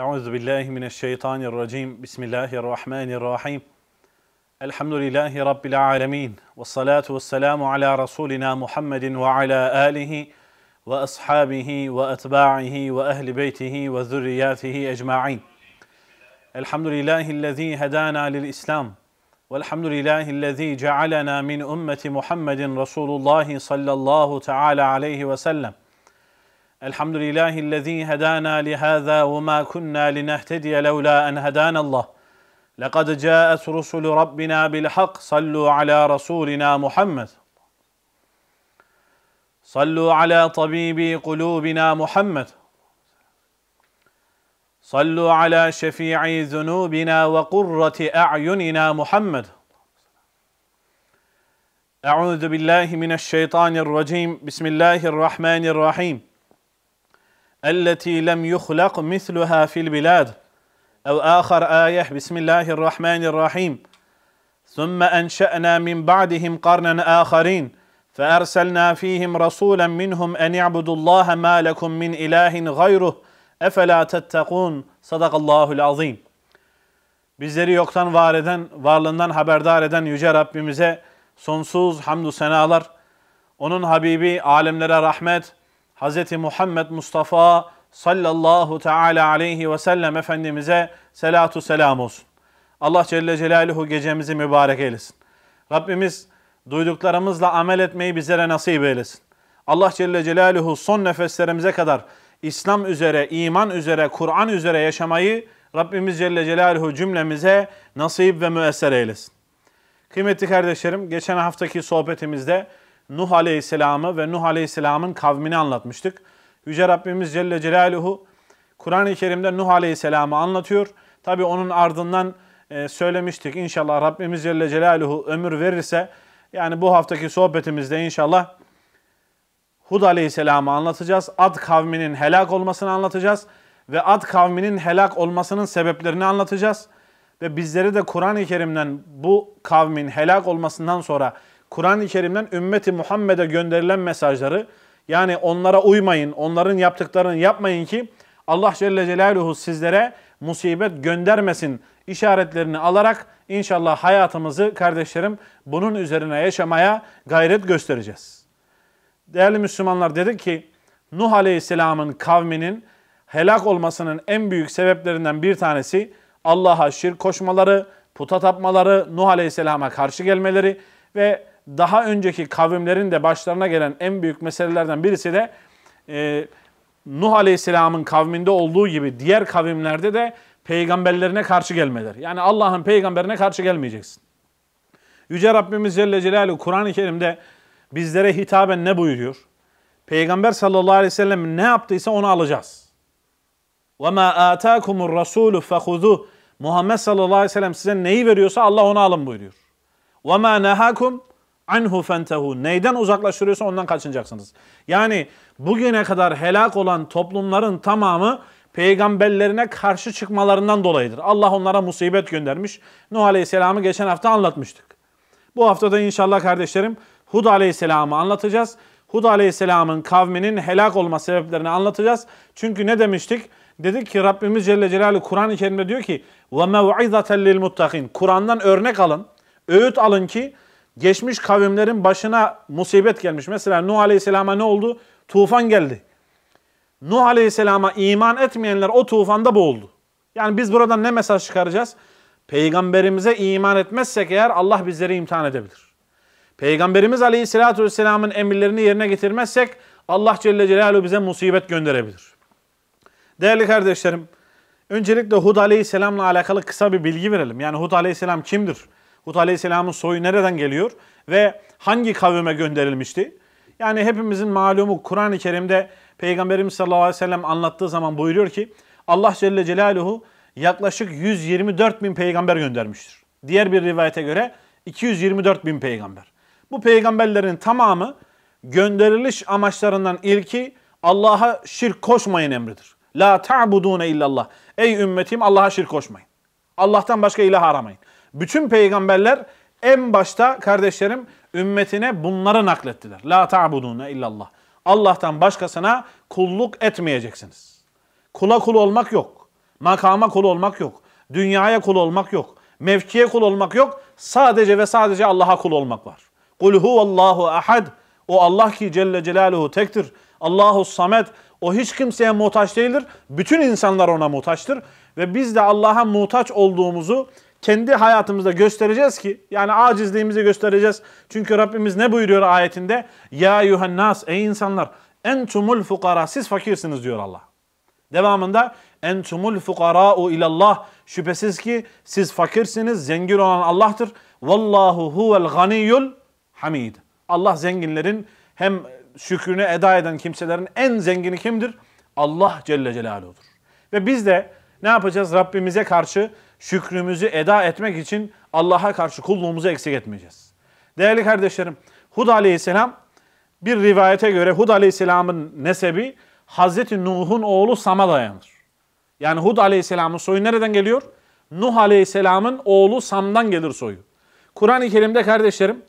أعوذ بالله من الشيطان الرجيم بسم الله الرحمن الرحيم الحمد لله رب العالمين والصلاة والسلام على رسولنا محمد وعلى آله وأصحابه وأتباعه وأهل بيته وذرياته أجمعين الحمد لله الذي هدانا للإسلام والحمد لله الذي جعلنا من أمة محمد رسول الله صلى الله تعالى عليه وسلم الحمد لله الذي هدانا لهذا وما كنا لنهتدي لولا أن هدانا الله لقد جاءت رسل ربنا بالحق صلوا على رسولنا محمد صلوا على طبيب قلوبنا محمد صلوا على شفيع ذنوبنا وقرة أعيننا محمد أعوذ بالله من الشيطان الرجيم بسم الله الرحمن الرحيم التي لم يخلق مثلها في البلاد أو آخر آية بسم الله الرحمن الرحيم ثم أنشأنا من بعدهم قرنا آخرين فأرسلنا فيهم رسولا منهم أن اعبدوا الله ما لكم من إله غيره أفلا تتقون صدق العظيم Bizleri yoktan var eden, varlığından haberdar eden Yüce Rabbimize sonsuz hamdü senalar, Onun Habibi alemlere rahmet, Hz. Muhammed Mustafa sallallahu teala aleyhi ve sellem Efendimiz'e selatu selam olsun. Allah Celle Celaluhu gecemizi mübarek eylesin. Rabbimiz duyduklarımızla amel etmeyi bizlere nasip eylesin. Allah Celle Celaluhu son nefeslerimize kadar İslam üzere, iman üzere, Kur'an üzere yaşamayı Rabbimiz Celle Celaluhu cümlemize nasip ve müesser eylesin. Kıymetli kardeşlerim, geçen haftaki sohbetimizde Nuh Aleyhisselam'ı ve Nuh Aleyhisselam'ın kavmini anlatmıştık. Yüce Rabbimiz Celle Celaluhu Kur'an-ı Kerim'de Nuh Aleyhisselam'ı anlatıyor. Tabi onun ardından e, söylemiştik inşallah Rabbimiz Celle Celaluhu ömür verirse yani bu haftaki sohbetimizde inşallah Hud Aleyhisselam'ı anlatacağız. Ad kavminin helak olmasını anlatacağız ve Ad kavminin helak olmasının sebeplerini anlatacağız. Ve bizleri de Kur'an-ı Kerim'den bu kavmin helak olmasından sonra Kur'an-ı Kerim'den ümmeti Muhammed'e gönderilen mesajları yani onlara uymayın, onların yaptıklarını yapmayın ki Allah Celle Celaluhu sizlere musibet göndermesin işaretlerini alarak inşallah hayatımızı kardeşlerim bunun üzerine yaşamaya gayret göstereceğiz. Değerli Müslümanlar dedik ki Nuh Aleyhisselam'ın kavminin helak olmasının en büyük sebeplerinden bir tanesi Allah'a şirk koşmaları, puta tapmaları, Nuh Aleyhisselam'a karşı gelmeleri ve daha önceki kavimlerin de başlarına gelen en büyük meselelerden birisi de e, Nuh Aleyhisselam'ın kavminde olduğu gibi diğer kavimlerde de peygamberlerine karşı gelmeler. Yani Allah'ın peygamberine karşı gelmeyeceksin. Yüce Rabbimiz Celle Celaluhu Kur'an-ı Kerim'de bizlere hitaben ne buyuruyor? Peygamber sallallahu aleyhi ve sellem ne yaptıysa onu alacağız. وَمَا آتَاكُمُ الرَّسُولُ فَخُذُوهُ Muhammed sallallahu aleyhi ve sellem size neyi veriyorsa Allah onu alın buyuruyor. وَمَا نَهَاكُمْ anhu fentehu. Neyden uzaklaştırıyorsa ondan kaçınacaksınız. Yani bugüne kadar helak olan toplumların tamamı peygamberlerine karşı çıkmalarından dolayıdır. Allah onlara musibet göndermiş. Nuh Aleyhisselam'ı geçen hafta anlatmıştık. Bu haftada inşallah kardeşlerim Hud Aleyhisselam'ı anlatacağız. Hud Aleyhisselam'ın kavminin helak olma sebeplerini anlatacağız. Çünkü ne demiştik? Dedik ki Rabbimiz Celle Celaluhu Kur'an-ı Kerim'de diyor ki وَمَوْعِذَةً لِلْمُتَّقِينَ Kur'an'dan örnek alın, öğüt alın ki geçmiş kavimlerin başına musibet gelmiş. Mesela Nuh Aleyhisselam'a ne oldu? Tufan geldi. Nuh Aleyhisselam'a iman etmeyenler o tufanda boğuldu. Yani biz buradan ne mesaj çıkaracağız? Peygamberimize iman etmezsek eğer Allah bizleri imtihan edebilir. Peygamberimiz Aleyhisselatü Vesselam'ın emirlerini yerine getirmezsek Allah Celle Celaluhu bize musibet gönderebilir. Değerli kardeşlerim, öncelikle Hud Aleyhisselam'la alakalı kısa bir bilgi verelim. Yani Hud Aleyhisselam kimdir? Hud Aleyhisselam'ın soyu nereden geliyor ve hangi kavime gönderilmişti? Yani hepimizin malumu Kur'an-ı Kerim'de Peygamberimiz sallallahu aleyhi ve sellem anlattığı zaman buyuruyor ki Allah Celle Celaluhu yaklaşık 124 bin peygamber göndermiştir. Diğer bir rivayete göre 224 bin peygamber. Bu peygamberlerin tamamı gönderiliş amaçlarından ilki Allah'a şirk koşmayın emridir. La ta'budune illallah. Ey ümmetim Allah'a şirk koşmayın. Allah'tan başka ilah aramayın. Bütün peygamberler en başta kardeşlerim ümmetine bunları naklettiler. La ta'budune illallah. Allah'tan başkasına kulluk etmeyeceksiniz. Kula kul olmak yok. Makama kul olmak yok. Dünyaya kul olmak yok. Mevkiye kul olmak yok. Sadece ve sadece Allah'a kul olmak var. Kul huvallahu ahad. O Allah ki Celle Celaluhu tektir. Allahu samet. O hiç kimseye muhtaç değildir. Bütün insanlar ona muhtaçtır. Ve biz de Allah'a muhtaç olduğumuzu kendi hayatımızda göstereceğiz ki yani acizliğimizi göstereceğiz. Çünkü Rabbimiz ne buyuruyor ayetinde? Ya yuhannas ey insanlar entumul fukara siz fakirsiniz diyor Allah. Devamında entumul fukara'u ilallah şüphesiz ki siz fakirsiniz zengin olan Allah'tır. Vallahu huvel ganiyul hamid. Allah zenginlerin hem şükrünü eda eden kimselerin en zengini kimdir? Allah Celle Celaluhu'dur. Ve biz de ne yapacağız? Rabbimize karşı şükrümüzü eda etmek için Allah'a karşı kulluğumuzu eksik etmeyeceğiz. Değerli kardeşlerim, Hud aleyhisselam bir rivayete göre Hud aleyhisselamın nesebi Hazreti Nuh'un oğlu Sam'a dayanır. Yani Hud aleyhisselamın soyu nereden geliyor? Nuh aleyhisselamın oğlu Sam'dan gelir soyu. Kur'an-ı Kerim'de kardeşlerim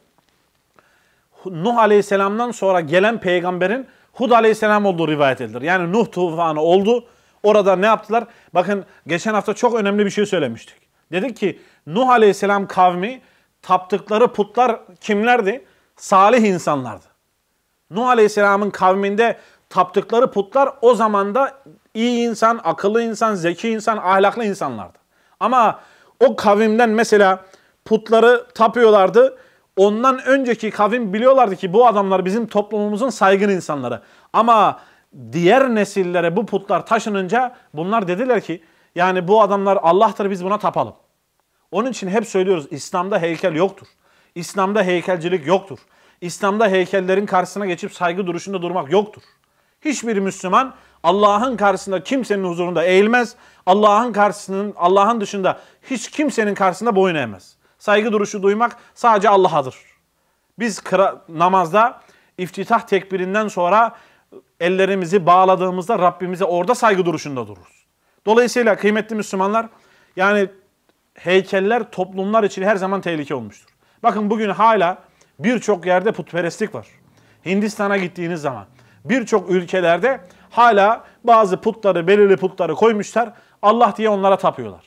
Nuh aleyhisselamdan sonra gelen peygamberin Hud aleyhisselam olduğu rivayet edilir. Yani Nuh tufanı oldu. Orada ne yaptılar? Bakın geçen hafta çok önemli bir şey söylemiştik. Dedik ki Nuh Aleyhisselam kavmi taptıkları putlar kimlerdi? Salih insanlardı. Nuh Aleyhisselam'ın kavminde taptıkları putlar o zaman da iyi insan, akıllı insan, zeki insan, ahlaklı insanlardı. Ama o kavimden mesela putları tapıyorlardı. Ondan önceki kavim biliyorlardı ki bu adamlar bizim toplumumuzun saygın insanları. Ama diğer nesillere bu putlar taşınınca bunlar dediler ki yani bu adamlar Allah'tır biz buna tapalım. Onun için hep söylüyoruz İslam'da heykel yoktur. İslam'da heykelcilik yoktur. İslam'da heykellerin karşısına geçip saygı duruşunda durmak yoktur. Hiçbir Müslüman Allah'ın karşısında kimsenin huzurunda eğilmez. Allah'ın karşısının Allah'ın dışında hiç kimsenin karşısında boyun eğmez. Saygı duruşu duymak sadece Allah'adır. Biz kıra, namazda iftitah tekbirinden sonra ellerimizi bağladığımızda Rabbimize orada saygı duruşunda dururuz. Dolayısıyla kıymetli Müslümanlar yani heykeller toplumlar için her zaman tehlike olmuştur. Bakın bugün hala birçok yerde putperestlik var. Hindistan'a gittiğiniz zaman birçok ülkelerde hala bazı putları, belirli putları koymuşlar. Allah diye onlara tapıyorlar.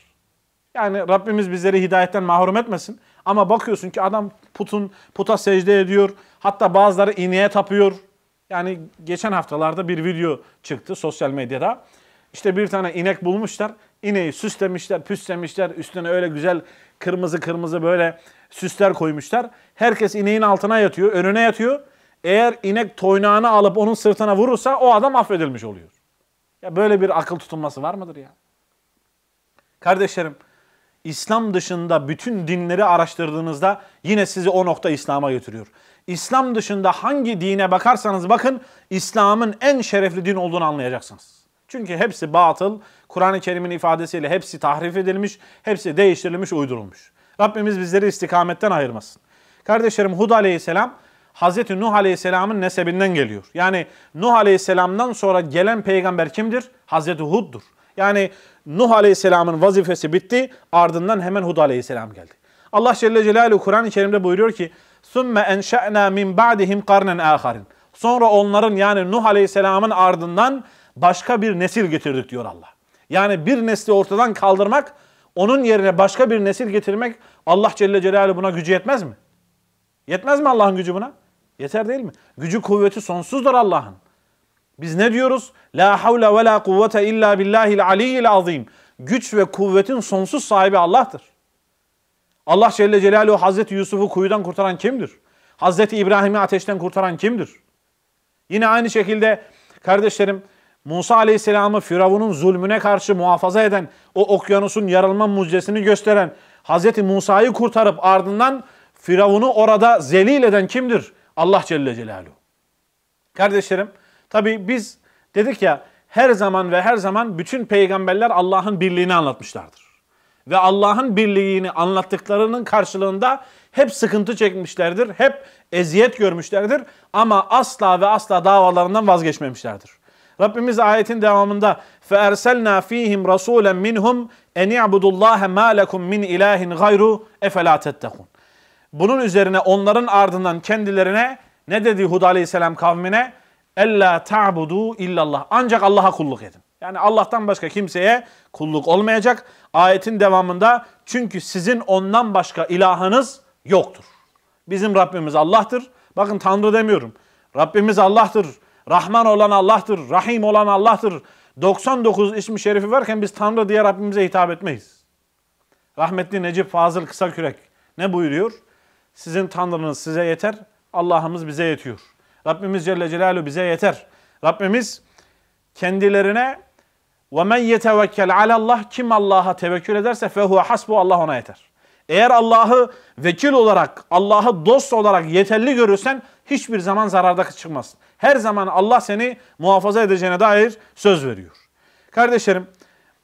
Yani Rabbimiz bizleri hidayetten mahrum etmesin. Ama bakıyorsun ki adam putun puta secde ediyor. Hatta bazıları ineğe tapıyor. Yani geçen haftalarda bir video çıktı sosyal medyada. İşte bir tane inek bulmuşlar. İneği süslemişler, püslemişler. Üstüne öyle güzel kırmızı kırmızı böyle süsler koymuşlar. Herkes ineğin altına yatıyor, önüne yatıyor. Eğer inek toynağını alıp onun sırtına vurursa o adam affedilmiş oluyor. Ya böyle bir akıl tutulması var mıdır ya? Kardeşlerim, İslam dışında bütün dinleri araştırdığınızda yine sizi o nokta İslam'a götürüyor. İslam dışında hangi dine bakarsanız bakın İslam'ın en şerefli din olduğunu anlayacaksınız. Çünkü hepsi batıl, Kur'an-ı Kerim'in ifadesiyle hepsi tahrif edilmiş, hepsi değiştirilmiş, uydurulmuş. Rabbimiz bizleri istikametten ayırmasın. Kardeşlerim Hud aleyhisselam Hazreti Nuh aleyhisselamın nesebinden geliyor. Yani Nuh aleyhisselamdan sonra gelen peygamber kimdir? Hazreti Hud'dur. Yani Nuh aleyhisselamın vazifesi bitti ardından hemen Hud aleyhisselam geldi. Allah Celle Celaluhu Kur'an-ı Kerim'de buyuruyor ki Sümme enşe'na min ba'dihim karnen aharin. Sonra onların yani Nuh Aleyhisselam'ın ardından başka bir nesil getirdik diyor Allah. Yani bir nesli ortadan kaldırmak, onun yerine başka bir nesil getirmek Allah Celle Celaluhu buna gücü yetmez mi? Yetmez mi Allah'ın gücü buna? Yeter değil mi? Gücü kuvveti sonsuzdur Allah'ın. Biz ne diyoruz? La havle ve la kuvvete illa billahil aliyyil azim. Güç ve kuvvetin sonsuz sahibi Allah'tır. Allah Celle Celaluhu Hazreti Yusuf'u kuyudan kurtaran kimdir? Hazreti İbrahim'i ateşten kurtaran kimdir? Yine aynı şekilde kardeşlerim Musa Aleyhisselam'ı Firavun'un zulmüne karşı muhafaza eden, o okyanusun yarılma mucizesini gösteren, Hazreti Musa'yı kurtarıp ardından Firavun'u orada zelil eden kimdir? Allah Celle Celaluhu. Kardeşlerim, tabi biz dedik ya her zaman ve her zaman bütün peygamberler Allah'ın birliğini anlatmışlardır ve Allah'ın birliğini anlattıklarının karşılığında hep sıkıntı çekmişlerdir, hep eziyet görmüşlerdir ama asla ve asla davalarından vazgeçmemişlerdir. Rabbimiz ayetin devamında فَاَرْسَلْنَا ف۪يهِمْ رَسُولًا مِنْهُمْ اَنْ اِعْبُدُ اللّٰهَ مَا لَكُمْ مِنْ اِلَٰهٍ غَيْرُ اَفَلَا Bunun üzerine onların ardından kendilerine ne dedi Hud aleyhisselam kavmine? اَلَّا تَعْبُدُوا اِلَّا اللّٰهِ Ancak Allah'a kulluk edin. Yani Allah'tan başka kimseye kulluk olmayacak. Ayetin devamında çünkü sizin ondan başka ilahınız yoktur. Bizim Rabbimiz Allah'tır. Bakın Tanrı demiyorum. Rabbimiz Allah'tır. Rahman olan Allah'tır. Rahim olan Allah'tır. 99 ismi şerifi varken biz Tanrı diye Rabbimize hitap etmeyiz. Rahmetli Necip Fazıl Kısakürek ne buyuruyor? Sizin Tanrınız size yeter, Allah'ımız bize yetiyor. Rabbimiz Celle Celaluhu bize yeter. Rabbimiz kendilerine ve men yetevekkel alallah kim Allah'a tevekkül ederse fehuve hasbu Allah ona yeter. Eğer Allah'ı vekil olarak, Allah'ı dost olarak yeterli görürsen hiçbir zaman zararda çıkmazsın. Her zaman Allah seni muhafaza edeceğine dair söz veriyor. Kardeşlerim,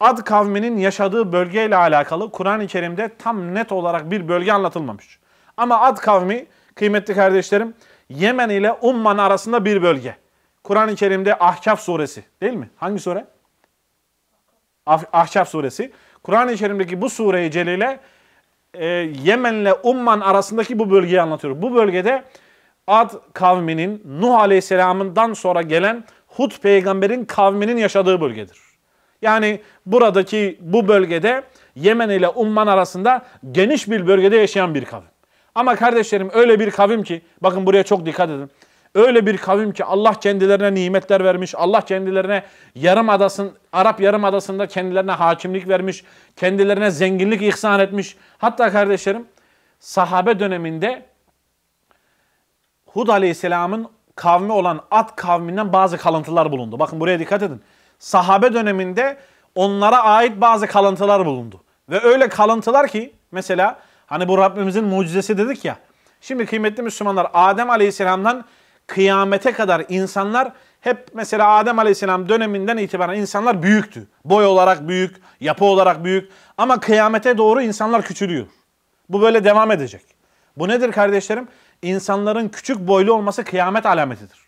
Ad kavminin yaşadığı bölgeyle alakalı Kur'an-ı Kerim'de tam net olarak bir bölge anlatılmamış. Ama Ad kavmi, kıymetli kardeşlerim, Yemen ile Umman arasında bir bölge. Kur'an-ı Kerim'de Ahkaf suresi değil mi? Hangi sure? Ahşap suresi. Kur'an-ı Kerim'deki bu sureyi celile e, Yemen'le Umman arasındaki bu bölgeyi anlatıyor. Bu bölgede Ad kavminin Nuh Aleyhisselam'ından sonra gelen Hud peygamberin kavminin yaşadığı bölgedir. Yani buradaki bu bölgede Yemen ile Umman arasında geniş bir bölgede yaşayan bir kavim. Ama kardeşlerim öyle bir kavim ki bakın buraya çok dikkat edin. Öyle bir kavim ki Allah kendilerine nimetler vermiş. Allah kendilerine yarım adasın, Arap yarım adasında kendilerine hakimlik vermiş. Kendilerine zenginlik ihsan etmiş. Hatta kardeşlerim sahabe döneminde Hud aleyhisselamın kavmi olan At kavminden bazı kalıntılar bulundu. Bakın buraya dikkat edin. Sahabe döneminde onlara ait bazı kalıntılar bulundu. Ve öyle kalıntılar ki mesela hani bu Rabbimizin mucizesi dedik ya. Şimdi kıymetli Müslümanlar Adem aleyhisselamdan kıyamete kadar insanlar hep mesela Adem Aleyhisselam döneminden itibaren insanlar büyüktü. Boy olarak büyük, yapı olarak büyük ama kıyamete doğru insanlar küçülüyor. Bu böyle devam edecek. Bu nedir kardeşlerim? İnsanların küçük boylu olması kıyamet alametidir.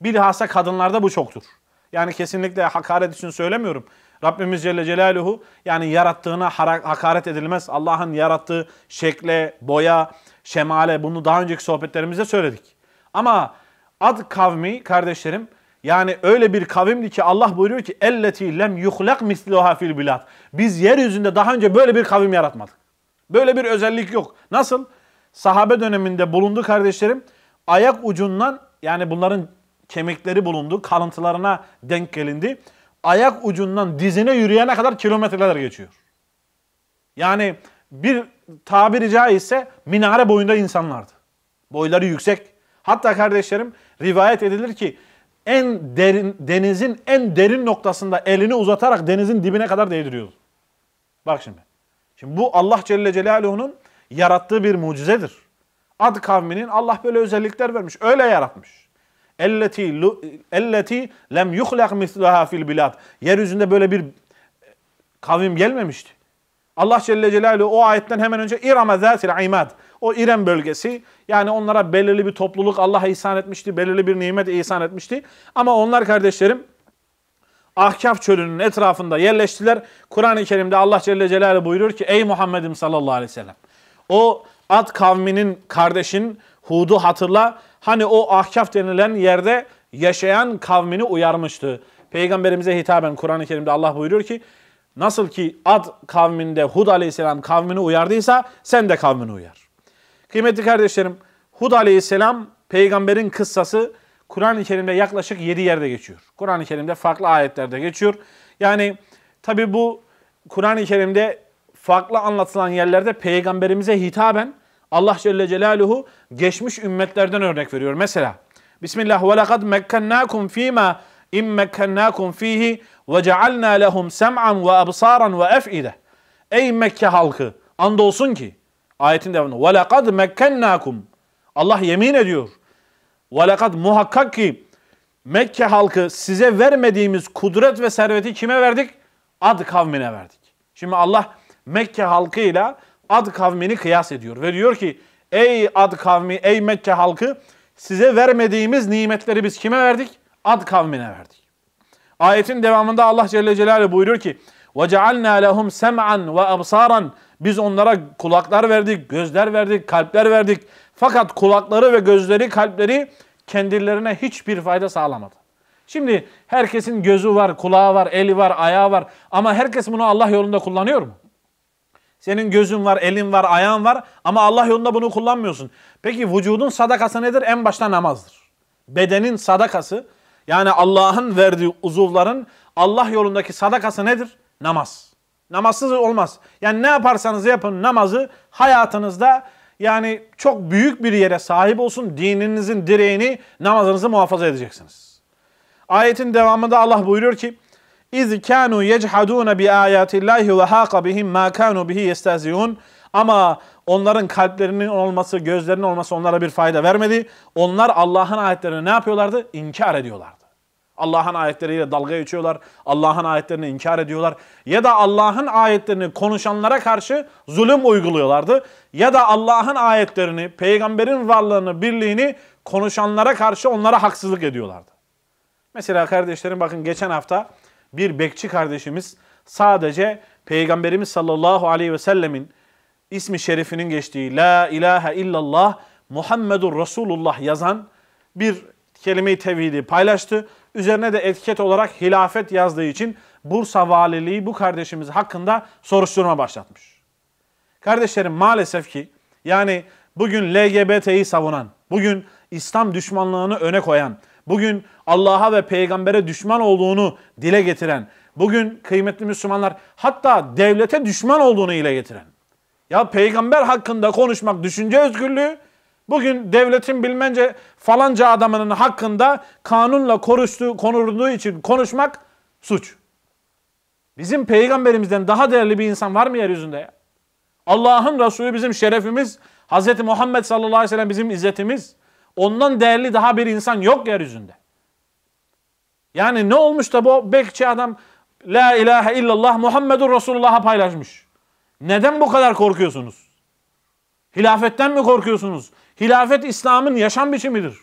Bilhassa kadınlarda bu çoktur. Yani kesinlikle hakaret için söylemiyorum. Rabbimiz Celle Celaluhu yani yarattığına hakaret edilmez. Allah'ın yarattığı şekle, boya, şemale bunu daha önceki sohbetlerimizde söyledik. Ama Ad kavmi kardeşlerim yani öyle bir kavimdi ki Allah buyuruyor ki elleti lem yuhlak misluha fil bilat. Biz yeryüzünde daha önce böyle bir kavim yaratmadık. Böyle bir özellik yok. Nasıl? Sahabe döneminde bulundu kardeşlerim. Ayak ucundan yani bunların kemikleri bulundu. Kalıntılarına denk gelindi. Ayak ucundan dizine yürüyene kadar kilometreler geçiyor. Yani bir tabiri caizse minare boyunda insanlardı. Boyları yüksek, Hatta kardeşlerim rivayet edilir ki en derin denizin en derin noktasında elini uzatarak denizin dibine kadar değdiriyordu. Bak şimdi. Şimdi bu Allah Celle Celaluhu'nun yarattığı bir mucizedir. Ad kavminin Allah böyle özellikler vermiş. Öyle yaratmış. Elleti elleti lem yuhlak mislaha fil bilad. Yeryüzünde böyle bir e, kavim gelmemişti. Allah Celle Celaluhu o ayetten hemen önce İrame zâtil imad o İrem bölgesi. Yani onlara belirli bir topluluk Allah'a ihsan etmişti, belirli bir nimet ihsan etmişti. Ama onlar kardeşlerim Ahkaf çölünün etrafında yerleştiler. Kur'an-ı Kerim'de Allah Celle Celaluhu buyuruyor ki ey Muhammed'im sallallahu aleyhi ve sellem. O Ad kavminin kardeşin Hud'u hatırla. Hani o Ahkaf denilen yerde yaşayan kavmini uyarmıştı. Peygamberimize hitaben Kur'an-ı Kerim'de Allah buyuruyor ki nasıl ki Ad kavminde Hud aleyhisselam kavmini uyardıysa sen de kavmini uyar. Kıymetli kardeşlerim, Hud aleyhisselam peygamberin kıssası Kur'an-ı Kerim'de yaklaşık 7 yerde geçiyor. Kur'an-ı Kerim'de farklı ayetlerde geçiyor. Yani tabi bu Kur'an-ı Kerim'de farklı anlatılan yerlerde peygamberimize hitaben Allah Celle Celaluhu geçmiş ümmetlerden örnek veriyor. Mesela Bismillah ve lekad mekkennakum fîmâ im mekkennakum fihi ve cealnâ lehum sem'an ve absaran ve ef'ide. Ey Mekke halkı andolsun ki Ayetin devamında. وَلَقَدْ مَكَّنَّاكُمْ Allah yemin ediyor. وَلَقَدْ muhakkak ki Mekke halkı size vermediğimiz kudret ve serveti kime verdik? Ad kavmine verdik. Şimdi Allah Mekke halkıyla Ad kavmini kıyas ediyor ve diyor ki ey Ad kavmi, ey Mekke halkı size vermediğimiz nimetleri biz kime verdik? Ad kavmine verdik. Ayetin devamında Allah Celle Celaluhu buyuruyor ki وَجَعَلْنَا لَهُمْ سَمْعًا وَأَبْصَارًا biz onlara kulaklar verdik, gözler verdik, kalpler verdik. Fakat kulakları ve gözleri, kalpleri kendilerine hiçbir fayda sağlamadı. Şimdi herkesin gözü var, kulağı var, eli var, ayağı var ama herkes bunu Allah yolunda kullanıyor mu? Senin gözün var, elin var, ayağın var ama Allah yolunda bunu kullanmıyorsun. Peki vücudun sadakası nedir? En başta namazdır. Bedenin sadakası yani Allah'ın verdiği uzuvların Allah yolundaki sadakası nedir? Namaz. Namazsız olmaz. Yani ne yaparsanız yapın namazı hayatınızda yani çok büyük bir yere sahip olsun. Dininizin direğini namazınızı muhafaza edeceksiniz. Ayetin devamında Allah buyuruyor ki İz kanu yechadun bi ayatillahi ve haqa bihim ma kanu bihi yestehziun. Ama onların kalplerinin olması, gözlerinin olması onlara bir fayda vermedi. Onlar Allah'ın ayetlerini ne yapıyorlardı? İnkar ediyorlardı. Allah'ın ayetleriyle dalga geçiyorlar. Allah'ın ayetlerini inkar ediyorlar. Ya da Allah'ın ayetlerini konuşanlara karşı zulüm uyguluyorlardı. Ya da Allah'ın ayetlerini, peygamberin varlığını, birliğini konuşanlara karşı onlara haksızlık ediyorlardı. Mesela kardeşlerim bakın geçen hafta bir bekçi kardeşimiz sadece Peygamberimiz sallallahu aleyhi ve sellemin ismi şerifinin geçtiği La ilahe illallah Muhammedur Resulullah yazan bir kelime-i tevhidi paylaştı Üzerine de etiket olarak hilafet yazdığı için Bursa Valiliği bu kardeşimiz hakkında soruşturma başlatmış. Kardeşlerim maalesef ki yani bugün LGBT'yi savunan, bugün İslam düşmanlığını öne koyan, bugün Allah'a ve peygambere düşman olduğunu dile getiren, bugün kıymetli Müslümanlar hatta devlete düşman olduğunu ile getiren. Ya peygamber hakkında konuşmak düşünce özgürlüğü, Bugün devletin bilmence falanca adamının hakkında kanunla konuştuğu, konulduğu için konuşmak suç. Bizim peygamberimizden daha değerli bir insan var mı yeryüzünde ya? Allah'ın Resulü bizim şerefimiz, Hz. Muhammed sallallahu aleyhi ve sellem bizim izzetimiz. Ondan değerli daha bir insan yok yeryüzünde. Yani ne olmuş da bu bekçi adam La ilahe illallah Muhammedun Resulullah'a paylaşmış. Neden bu kadar korkuyorsunuz? Hilafetten mi korkuyorsunuz? Hilafet İslam'ın yaşam biçimidir.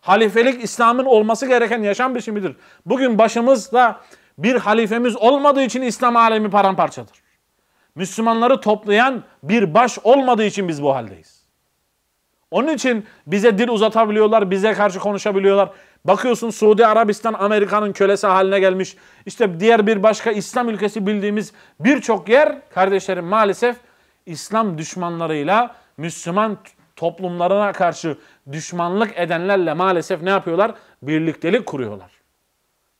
Halifelik İslam'ın olması gereken yaşam biçimidir. Bugün başımızda bir halifemiz olmadığı için İslam alemi paramparçadır. Müslümanları toplayan bir baş olmadığı için biz bu haldeyiz. Onun için bize dil uzatabiliyorlar, bize karşı konuşabiliyorlar. Bakıyorsun Suudi Arabistan Amerika'nın kölesi haline gelmiş. İşte diğer bir başka İslam ülkesi bildiğimiz birçok yer kardeşlerim maalesef İslam düşmanlarıyla Müslüman toplumlarına karşı düşmanlık edenlerle maalesef ne yapıyorlar? Birliktelik kuruyorlar.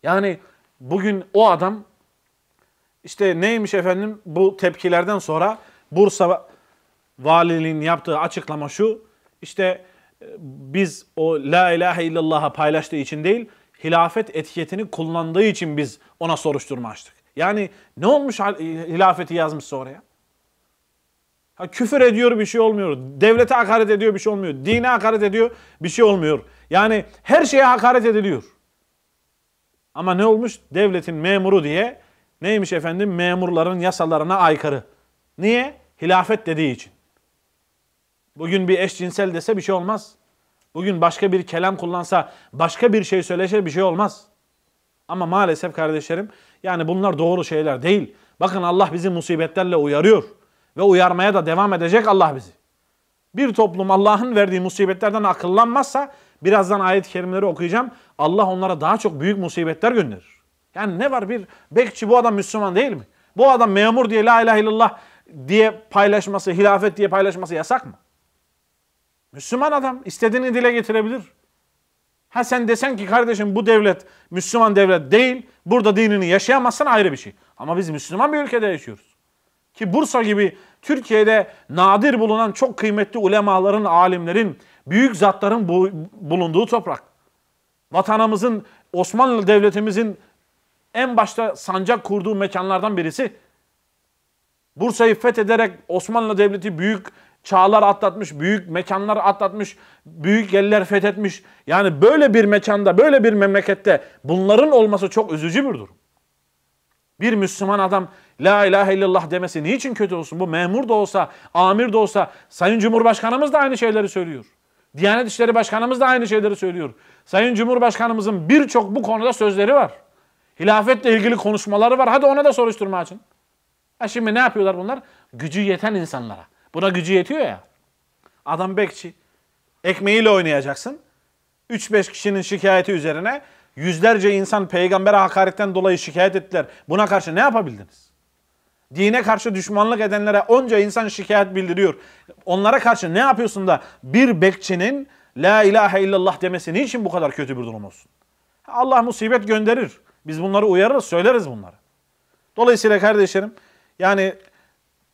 Yani bugün o adam işte neymiş efendim bu tepkilerden sonra Bursa valiliğinin yaptığı açıklama şu. İşte e, biz o la ilahe illallah'a paylaştığı için değil, hilafet etiketini kullandığı için biz ona soruşturma açtık. Yani ne olmuş hilafeti yazmış sonra ya? Ha, küfür ediyor bir şey olmuyor. Devlete hakaret ediyor bir şey olmuyor. Dine hakaret ediyor bir şey olmuyor. Yani her şeye hakaret ediliyor. Ama ne olmuş? Devletin memuru diye neymiş efendim? Memurların yasalarına aykırı. Niye? Hilafet dediği için. Bugün bir eşcinsel dese bir şey olmaz. Bugün başka bir kelam kullansa, başka bir şey söylese bir şey olmaz. Ama maalesef kardeşlerim yani bunlar doğru şeyler değil. Bakın Allah bizi musibetlerle uyarıyor ve uyarmaya da devam edecek Allah bizi. Bir toplum Allah'ın verdiği musibetlerden akıllanmazsa birazdan ayet-i kerimleri okuyacağım. Allah onlara daha çok büyük musibetler gönderir. Yani ne var bir bekçi bu adam Müslüman değil mi? Bu adam memur diye la ilahe illallah diye paylaşması, hilafet diye paylaşması yasak mı? Müslüman adam istediğini dile getirebilir. Ha sen desen ki kardeşim bu devlet Müslüman devlet değil, burada dinini yaşayamazsan ayrı bir şey. Ama biz Müslüman bir ülkede yaşıyoruz. Ki Bursa gibi Türkiye'de nadir bulunan çok kıymetli ulemaların, alimlerin, büyük zatların bu, bulunduğu toprak. Vatanımızın, Osmanlı Devletimizin en başta sancak kurduğu mekanlardan birisi. Bursa'yı fethederek Osmanlı Devleti büyük çağlar atlatmış, büyük mekanlar atlatmış, büyük yerler fethetmiş. Yani böyle bir mekanda, böyle bir memlekette bunların olması çok üzücü bir durum. Bir Müslüman adam La ilahe illallah demesi niçin kötü olsun? Bu memur da olsa, amir de olsa Sayın Cumhurbaşkanımız da aynı şeyleri söylüyor. Diyanet İşleri Başkanımız da aynı şeyleri söylüyor. Sayın Cumhurbaşkanımızın birçok bu konuda sözleri var. Hilafetle ilgili konuşmaları var. Hadi ona da soruşturma açın. Ha şimdi ne yapıyorlar bunlar? Gücü yeten insanlara. Buna gücü yetiyor ya. Adam bekçi. Ekmeğiyle oynayacaksın. 3-5 kişinin şikayeti üzerine yüzlerce insan peygambere hakaretten dolayı şikayet ettiler. Buna karşı ne yapabildiniz? Dine karşı düşmanlık edenlere onca insan şikayet bildiriyor. Onlara karşı ne yapıyorsun da bir bekçinin La ilahe illallah demesi niçin bu kadar kötü bir durum olsun? Allah musibet gönderir. Biz bunları uyarırız, söyleriz bunları. Dolayısıyla kardeşlerim yani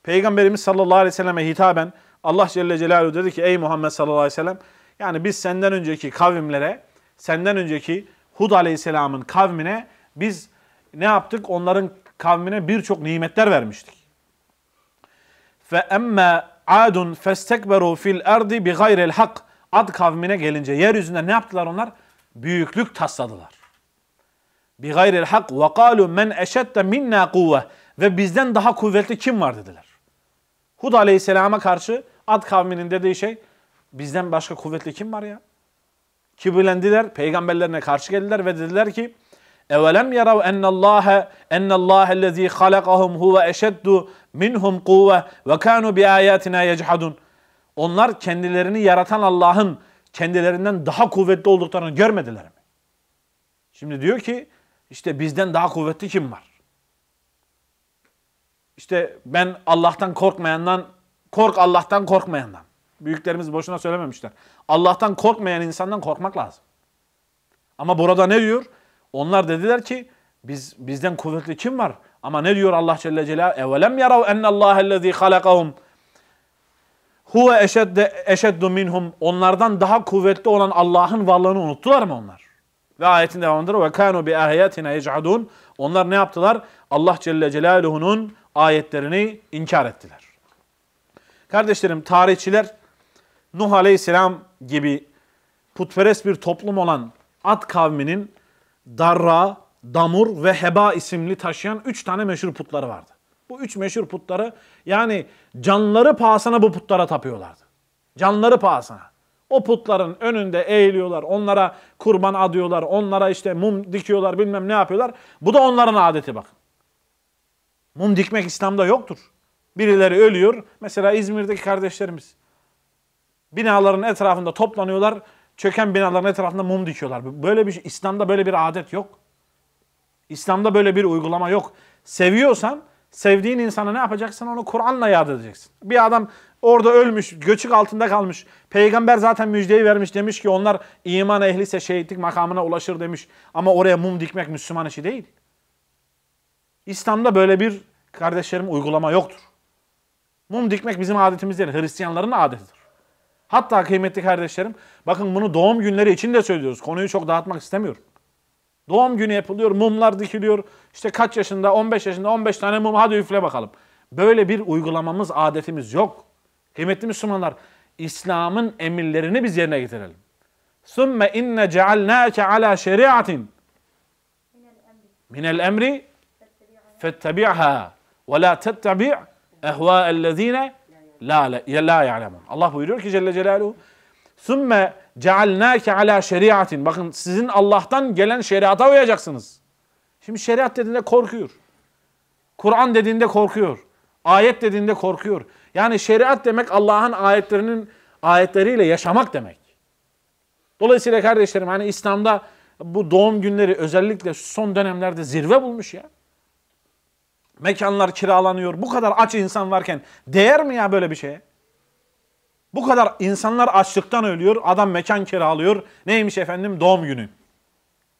Peygamberimiz sallallahu aleyhi ve selleme hitaben Allah Celle Celaluhu dedi ki ey Muhammed sallallahu aleyhi ve sellem yani biz senden önceki kavimlere, senden önceki Hud aleyhisselamın kavmine biz ne yaptık? Onların kavmine birçok nimetler vermiştik. Fe emme adun festekberu fil erdi bi gayril hak. Ad kavmine gelince yeryüzünde ne yaptılar onlar? Büyüklük tasladılar. Bi gayril hak ve kalu men eşette minna kuvve. Ve bizden daha kuvvetli kim var dediler. Hud aleyhisselama karşı ad kavminin dediği şey bizden başka kuvvetli kim var ya? Kibirlendiler, peygamberlerine karşı geldiler ve dediler ki Evelem yarav ennallâhe ennallâhellezî halakahum huve eşeddu minhum kuvve ve kânu bi biâyâtina yechadun. Onlar kendilerini yaratan Allah'ın kendilerinden daha kuvvetli olduklarını görmediler mi? Şimdi diyor ki işte bizden daha kuvvetli kim var? İşte ben Allah'tan korkmayandan, kork Allah'tan korkmayandan. Büyüklerimiz boşuna söylememişler. Allah'tan korkmayan insandan korkmak lazım. Ama burada ne diyor? Onlar dediler ki biz bizden kuvvetli kim var? Ama ne diyor Allah Celle Celaluhu? Evelem yarav ennallâhellezî halakahum huve eşedde eşeddu minhum. Onlardan daha kuvvetli olan Allah'ın varlığını unuttular mı onlar? Ve ayetin devamında ve kanu bi ayatina yecadun. Onlar ne yaptılar? Allah Celle Celaluhu'nun ayetlerini inkar ettiler. Kardeşlerim tarihçiler Nuh Aleyhisselam gibi putperest bir toplum olan Ad kavminin Darra, Damur ve Heba isimli taşıyan üç tane meşhur putları vardı. Bu üç meşhur putları yani canları pahasına bu putlara tapıyorlardı. Canları pahasına. O putların önünde eğiliyorlar. Onlara kurban adıyorlar. Onlara işte mum dikiyorlar bilmem ne yapıyorlar. Bu da onların adeti bak. Mum dikmek İslam'da yoktur. Birileri ölüyor. Mesela İzmir'deki kardeşlerimiz. Binaların etrafında toplanıyorlar çöken binaların etrafında mum dikiyorlar. Böyle bir şey, İslam'da böyle bir adet yok. İslam'da böyle bir uygulama yok. Seviyorsan sevdiğin insana ne yapacaksın? Onu Kur'an'la yad edeceksin. Bir adam orada ölmüş, göçük altında kalmış. Peygamber zaten müjdeyi vermiş demiş ki onlar iman ehlise şehitlik makamına ulaşır demiş. Ama oraya mum dikmek Müslüman işi değil. İslam'da böyle bir kardeşlerim uygulama yoktur. Mum dikmek bizim adetimiz değil, Hristiyanların adetidir. Hatta kıymetli kardeşlerim bakın bunu doğum günleri için de söylüyoruz. Konuyu çok dağıtmak istemiyorum. Doğum günü yapılıyor, mumlar dikiliyor. İşte kaç yaşında, 15 yaşında 15 tane mum hadi üfle bakalım. Böyle bir uygulamamız, adetimiz yok. Kıymetli Müslümanlar İslam'ın emirlerini biz yerine getirelim. ثُمَّ اِنَّ جَعَلْنَاكَ عَلَى شَرِعَةٍ مِنَ الْاَمْرِ فَاتَّبِعْهَا وَلَا تَتَّبِعْ اَهْوَاءَ الَّذ۪ينَ La, la ya'lemun. Allah buyuruyor ki Celle Celaluhu Sümme cealnâke alâ şeriatin. Bakın sizin Allah'tan gelen şeriata uyacaksınız. Şimdi şeriat dediğinde korkuyor. Kur'an dediğinde korkuyor. Ayet dediğinde korkuyor. Yani şeriat demek Allah'ın ayetlerinin ayetleriyle yaşamak demek. Dolayısıyla kardeşlerim hani İslam'da bu doğum günleri özellikle son dönemlerde zirve bulmuş ya. Mekanlar kiralanıyor. Bu kadar aç insan varken değer mi ya böyle bir şeye? Bu kadar insanlar açlıktan ölüyor. Adam mekan kiralıyor. Neymiş efendim? Doğum günü.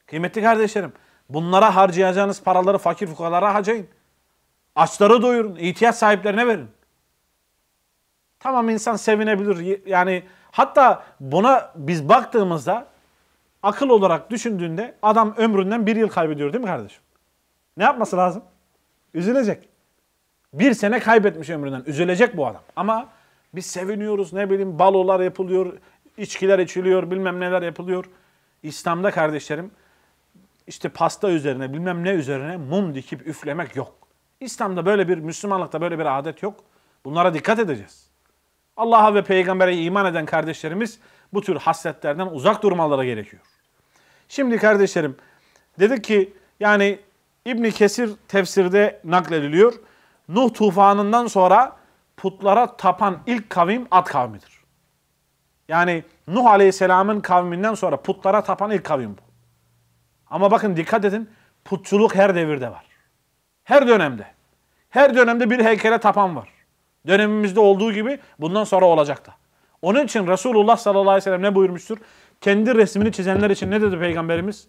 Kıymetli kardeşlerim, bunlara harcayacağınız paraları fakir fukalara harcayın. Açları doyurun, ihtiyaç sahiplerine verin. Tamam insan sevinebilir. Yani hatta buna biz baktığımızda akıl olarak düşündüğünde adam ömründen bir yıl kaybediyor değil mi kardeşim? Ne yapması lazım? Üzülecek. Bir sene kaybetmiş ömründen. Üzülecek bu adam. Ama biz seviniyoruz ne bileyim balolar yapılıyor, içkiler içiliyor, bilmem neler yapılıyor. İslam'da kardeşlerim işte pasta üzerine bilmem ne üzerine mum dikip üflemek yok. İslam'da böyle bir, Müslümanlıkta böyle bir adet yok. Bunlara dikkat edeceğiz. Allah'a ve peygambere iman eden kardeşlerimiz bu tür hasretlerden uzak durmaları gerekiyor. Şimdi kardeşlerim dedik ki yani İbni Kesir tefsirde naklediliyor. Nuh tufanından sonra putlara tapan ilk kavim Ad kavmidir. Yani Nuh Aleyhisselam'ın kavminden sonra putlara tapan ilk kavim bu. Ama bakın dikkat edin putçuluk her devirde var. Her dönemde. Her dönemde bir heykele tapan var. Dönemimizde olduğu gibi bundan sonra olacak da. Onun için Resulullah sallallahu aleyhi ve sellem ne buyurmuştur? Kendi resmini çizenler için ne dedi Peygamberimiz?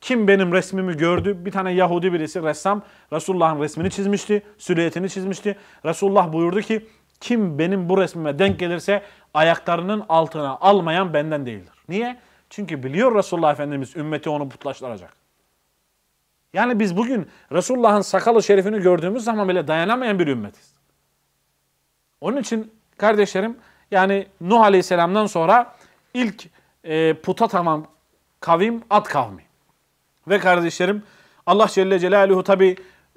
Kim benim resmimi gördü? Bir tane Yahudi birisi ressam Resulullah'ın resmini çizmişti, silüetini çizmişti. Resulullah buyurdu ki kim benim bu resmime denk gelirse ayaklarının altına almayan benden değildir. Niye? Çünkü biliyor Resulullah Efendimiz ümmeti onu putlaştıracak. Yani biz bugün Resulullah'ın sakalı şerifini gördüğümüz zaman bile dayanamayan bir ümmetiz. Onun için kardeşlerim yani Nuh Aleyhisselam'dan sonra ilk e, puta tamam kavim at kavmi. Ve kardeşlerim Allah Celle Celaluhu tabi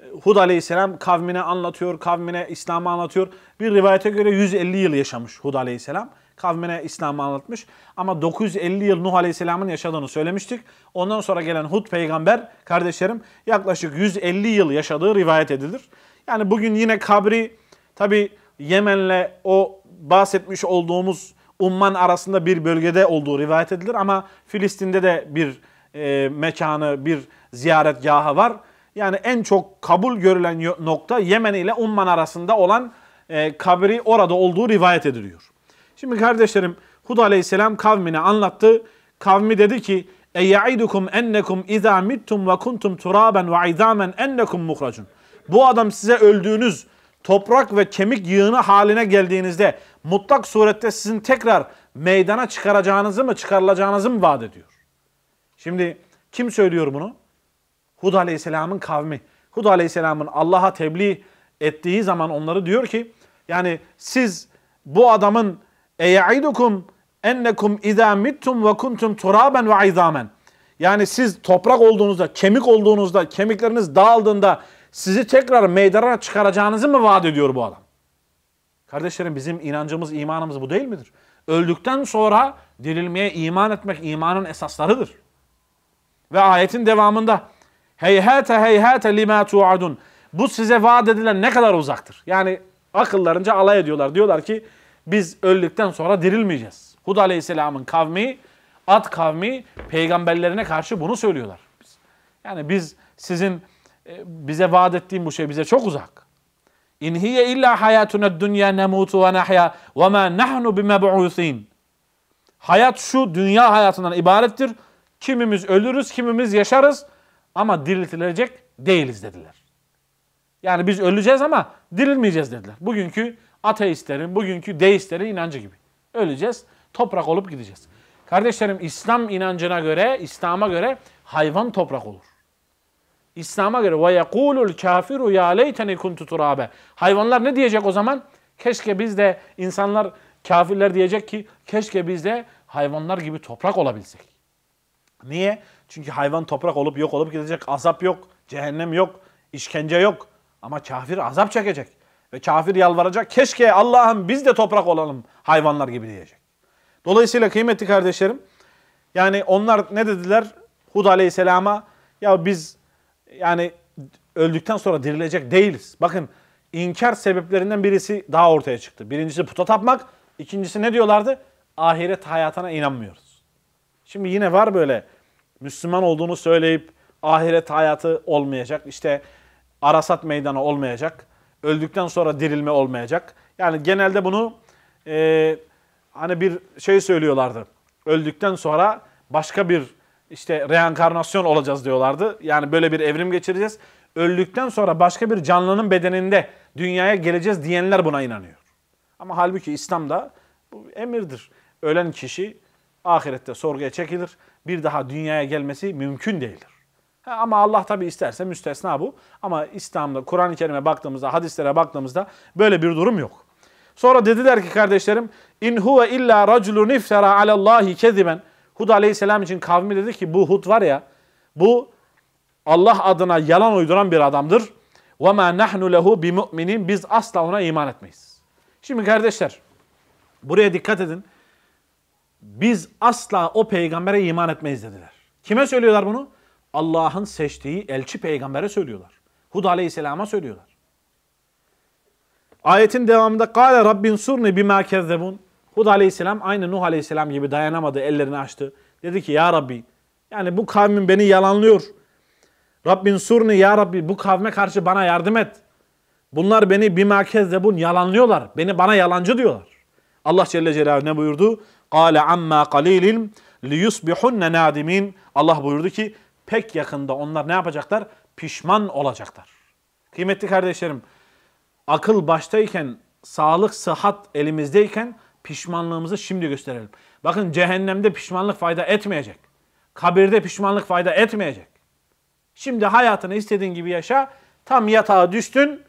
e, Hud aleyhisselam kavmine anlatıyor, kavmine İslam'ı anlatıyor. Bir rivayete göre 150 yıl yaşamış Hud aleyhisselam. Kavmine İslam'ı anlatmış ama 950 yıl Nuh aleyhisselamın yaşadığını söylemiştik. Ondan sonra gelen Hud peygamber kardeşlerim yaklaşık 150 yıl yaşadığı rivayet edilir. Yani bugün yine kabri tabi Yemen'le o bahsetmiş olduğumuz Umman arasında bir bölgede olduğu rivayet edilir ama Filistin'de de bir e, mekanı, bir ziyaretgahı var. Yani en çok kabul görülen nokta Yemen ile Umman arasında olan e, kabri orada olduğu rivayet ediliyor. Şimdi kardeşlerim Hud aleyhisselam kavmine anlattı. Kavmi dedi ki اَيَعِدُكُمْ اَنَّكُمْ اِذَا مِتْتُمْ وَكُنْتُمْ ve وَعِذَامًا ennekum مُخْرَجُونَ Bu adam size öldüğünüz toprak ve kemik yığını haline geldiğinizde mutlak surette sizin tekrar meydana çıkaracağınızı mı çıkarılacağınızı mı vaat ediyor? Şimdi kim söylüyor bunu? Hud Aleyhisselam'ın kavmi. Hud Aleyhisselam'ın Allah'a tebliğ ettiği zaman onları diyor ki yani siz bu adamın eyaidukum ennekum izâ mittum ve kuntum turaben ve izâmen. Yani siz toprak olduğunuzda, kemik olduğunuzda, kemikleriniz dağıldığında sizi tekrar meydana çıkaracağınızı mı vaat ediyor bu adam? Kardeşlerim bizim inancımız, imanımız bu değil midir? Öldükten sonra dirilmeye iman etmek imanın esaslarıdır. Ve ayetin devamında heyhate heyhate lima tuadun. Bu size vaat edilen ne kadar uzaktır. Yani akıllarınca alay ediyorlar. Diyorlar ki biz öldükten sonra dirilmeyeceğiz. Hud aleyhisselamın kavmi, at kavmi peygamberlerine karşı bunu söylüyorlar. Yani biz sizin e, bize vaat ettiğin bu şey bize çok uzak. İn hiye illa hayatuna dünya nemutu ve nahya ve ma nahnu bimeb'usin. Hayat şu dünya hayatından ibarettir. Kimimiz ölürüz, kimimiz yaşarız ama diriltilecek değiliz dediler. Yani biz öleceğiz ama dirilmeyeceğiz dediler. Bugünkü ateistlerin, bugünkü deistlerin inancı gibi. Öleceğiz, toprak olup gideceğiz. Kardeşlerim İslam inancına göre, İslam'a göre hayvan toprak olur. İslam'a göre ve yekulul kafiru ya leyteni kuntu turabe. Hayvanlar ne diyecek o zaman? Keşke biz de insanlar kafirler diyecek ki keşke biz de hayvanlar gibi toprak olabilsek. Niye? Çünkü hayvan toprak olup yok olup gidecek. Azap yok, cehennem yok, işkence yok. Ama kafir azap çekecek. Ve kafir yalvaracak. Keşke Allah'ım biz de toprak olalım hayvanlar gibi diyecek. Dolayısıyla kıymetli kardeşlerim yani onlar ne dediler? Hud aleyhisselama ya biz yani öldükten sonra dirilecek değiliz. Bakın inkar sebeplerinden birisi daha ortaya çıktı. Birincisi puta tapmak. ikincisi ne diyorlardı? Ahiret hayatına inanmıyoruz. Şimdi yine var böyle Müslüman olduğunu söyleyip ahiret hayatı olmayacak. İşte arasat meydanı olmayacak. Öldükten sonra dirilme olmayacak. Yani genelde bunu e, hani bir şey söylüyorlardı. Öldükten sonra başka bir işte reenkarnasyon olacağız diyorlardı. Yani böyle bir evrim geçireceğiz. Öldükten sonra başka bir canlının bedeninde dünyaya geleceğiz diyenler buna inanıyor. Ama halbuki İslam'da bu emirdir. Ölen kişi ahirette sorguya çekilir. Bir daha dünyaya gelmesi mümkün değildir. Ha, ama Allah tabi isterse müstesna bu. Ama İslam'da Kur'an-ı Kerim'e baktığımızda, hadislere baktığımızda böyle bir durum yok. Sonra dediler ki kardeşlerim in huve illa raculun iftara alallahi keziben. Hud aleyhisselam için kavmi dedi ki bu Hud var ya bu Allah adına yalan uyduran bir adamdır. Ve ma nahnu lehu bi mu'minin biz asla ona iman etmeyiz. Şimdi kardeşler buraya dikkat edin. Biz asla o peygambere iman etmeyiz dediler. Kime söylüyorlar bunu? Allah'ın seçtiği elçi peygambere söylüyorlar. Hud aleyhisselama söylüyorlar. Ayetin devamında Kale Rabbin surni bima kezzebun. Hud aleyhisselam aynı Nuh aleyhisselam gibi dayanamadı ellerini açtı. Dedi ki ya Rabbi yani bu kavmin beni yalanlıyor. Rabbin surni ya Rabbi bu kavme karşı bana yardım et. Bunlar beni bima kezzebun yalanlıyorlar. Beni bana yalancı diyorlar. Allah Celle Celaluhu ne buyurdu? Kale amma qalilin liyusbihunne nadimin. Allah buyurdu ki pek yakında onlar ne yapacaklar? Pişman olacaklar. Kıymetli kardeşlerim, akıl baştayken, sağlık, sıhhat elimizdeyken pişmanlığımızı şimdi gösterelim. Bakın cehennemde pişmanlık fayda etmeyecek. Kabirde pişmanlık fayda etmeyecek. Şimdi hayatını istediğin gibi yaşa. Tam yatağa düştün.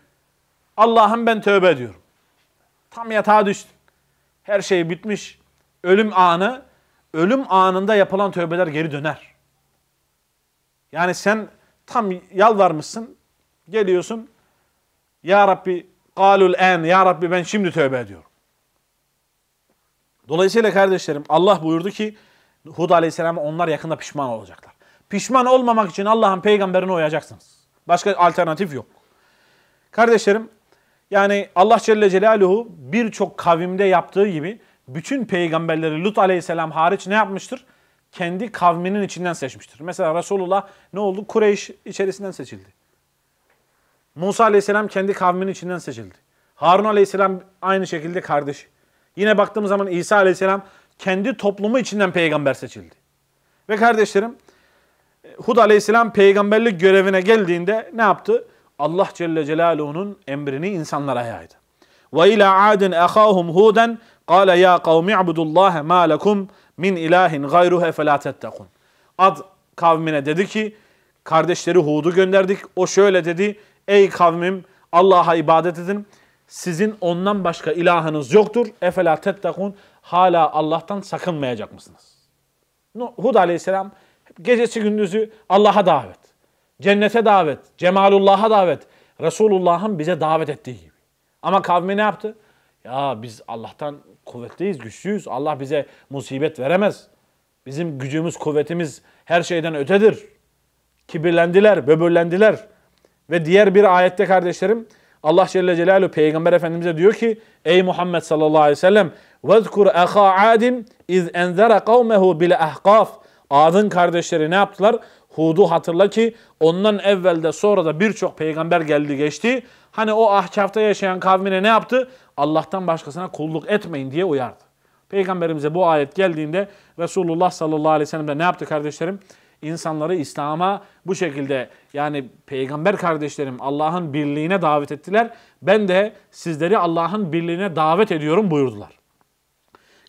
Allah'ım ben tövbe ediyorum. Tam yatağa düştün. Her şey bitmiş ölüm anı, ölüm anında yapılan tövbeler geri döner. Yani sen tam yalvarmışsın, geliyorsun. Ya Rabbi, galul en, ya Rabbi ben şimdi tövbe ediyorum. Dolayısıyla kardeşlerim Allah buyurdu ki Hud aleyhisselam'a onlar yakında pişman olacaklar. Pişman olmamak için Allah'ın peygamberine uyacaksınız. Başka alternatif yok. Kardeşlerim yani Allah Celle Celaluhu birçok kavimde yaptığı gibi bütün peygamberleri Lut aleyhisselam hariç ne yapmıştır? Kendi kavminin içinden seçmiştir. Mesela Resulullah ne oldu? Kureyş içerisinden seçildi. Musa aleyhisselam kendi kavminin içinden seçildi. Harun aleyhisselam aynı şekilde kardeş. Yine baktığımız zaman İsa aleyhisselam kendi toplumu içinden peygamber seçildi. Ve kardeşlerim Hud aleyhisselam peygamberlik görevine geldiğinde ne yaptı? Allah Celle Celaluhu'nun emrini insanlara yaydı. Ve ila adin ahahum huden Kale ya kavmi abudullahe ma lekum min ilahin gayruhu efelâ tettekun. Ad kavmine dedi ki kardeşleri Hud'u gönderdik. O şöyle dedi ey kavmim Allah'a ibadet edin. Sizin ondan başka ilahınız yoktur. Efelâ tettekun. Hala Allah'tan sakınmayacak mısınız? Hud aleyhisselam gecesi gündüzü Allah'a davet. Cennete davet. Cemalullah'a davet. Resulullah'ın bize davet ettiği gibi. Ama kavmi ne yaptı? Ya biz Allah'tan kuvvetliyiz, güçlüyüz. Allah bize musibet veremez. Bizim gücümüz, kuvvetimiz her şeyden ötedir. Kibirlendiler, böbürlendiler. Ve diğer bir ayette kardeşlerim Allah Celle Celaluhu Peygamber Efendimiz'e diyor ki Ey Muhammed sallallahu aleyhi ve sellem وَذْكُرْ اَخَا عَادٍ اِذْ اَنْذَرَ قَوْمَهُ بِالْاَحْقَافِ Adın kardeşleri ne yaptılar? Hud'u hatırla ki ondan evvel de sonra da birçok peygamber geldi geçti. Hani o ahkafta yaşayan kavmine ne yaptı? Allah'tan başkasına kulluk etmeyin diye uyardı. Peygamberimize bu ayet geldiğinde Resulullah sallallahu aleyhi ve sellem de ne yaptı kardeşlerim? İnsanları İslam'a bu şekilde yani peygamber kardeşlerim Allah'ın birliğine davet ettiler. Ben de sizleri Allah'ın birliğine davet ediyorum buyurdular.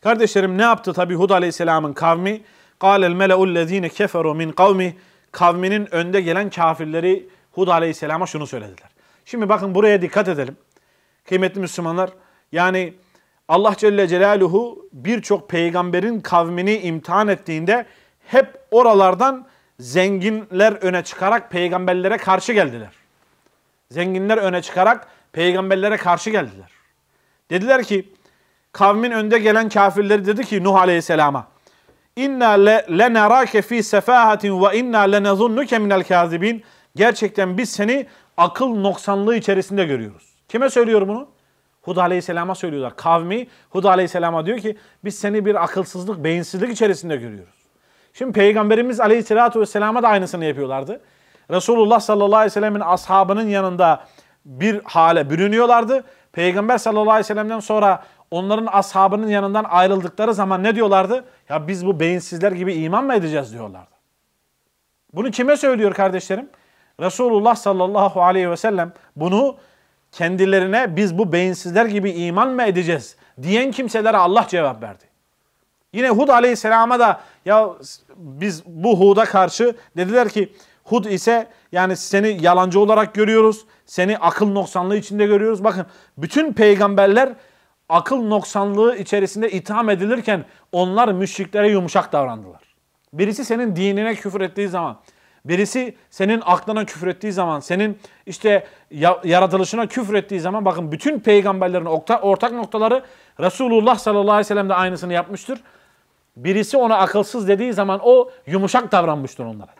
Kardeşlerim ne yaptı tabi Hud aleyhisselamın kavmi? قَالَ الْمَلَأُ الَّذ۪ينَ كَفَرُوا مِنْ قَوْمِ Kavminin önde gelen kafirleri Hud aleyhisselama şunu söylediler. Şimdi bakın buraya dikkat edelim. Kıymetli Müslümanlar yani Allah Celle Celaluhu birçok peygamberin kavmini imtihan ettiğinde hep oralardan zenginler öne çıkarak peygamberlere karşı geldiler. Zenginler öne çıkarak peygamberlere karşı geldiler. Dediler ki kavmin önde gelen kafirleri dedi ki Nuh Aleyhisselam'a İnna lenerake fi sefahatin ve inna lenezunnuke minel kazibin. Gerçekten biz seni akıl noksanlığı içerisinde görüyoruz. Kime söylüyor bunu? Hud aleyhisselama söylüyorlar. Kavmi Hud aleyhisselama diyor ki biz seni bir akılsızlık, beyinsizlik içerisinde görüyoruz. Şimdi Peygamberimiz aleyhisselatu vesselama da aynısını yapıyorlardı. Resulullah sallallahu aleyhi ve sellemin ashabının yanında bir hale bürünüyorlardı. Peygamber sallallahu aleyhi ve sellemden sonra onların ashabının yanından ayrıldıkları zaman ne diyorlardı? Ya biz bu beyinsizler gibi iman mı edeceğiz diyorlardı. Bunu kime söylüyor kardeşlerim? Resulullah sallallahu aleyhi ve sellem bunu kendilerine biz bu beyinsizler gibi iman mı edeceğiz diyen kimselere Allah cevap verdi. Yine Hud aleyhisselama da ya biz bu Hud'a karşı dediler ki Hud ise yani seni yalancı olarak görüyoruz. Seni akıl noksanlığı içinde görüyoruz. Bakın bütün peygamberler akıl noksanlığı içerisinde itham edilirken onlar müşriklere yumuşak davrandılar. Birisi senin dinine küfür ettiği zaman Birisi senin aklına küfür ettiği zaman, senin işte yaratılışına küfür ettiği zaman bakın bütün peygamberlerin ortak noktaları Resulullah sallallahu aleyhi ve sellem de aynısını yapmıştır. Birisi ona akılsız dediği zaman o yumuşak davranmıştır onlara.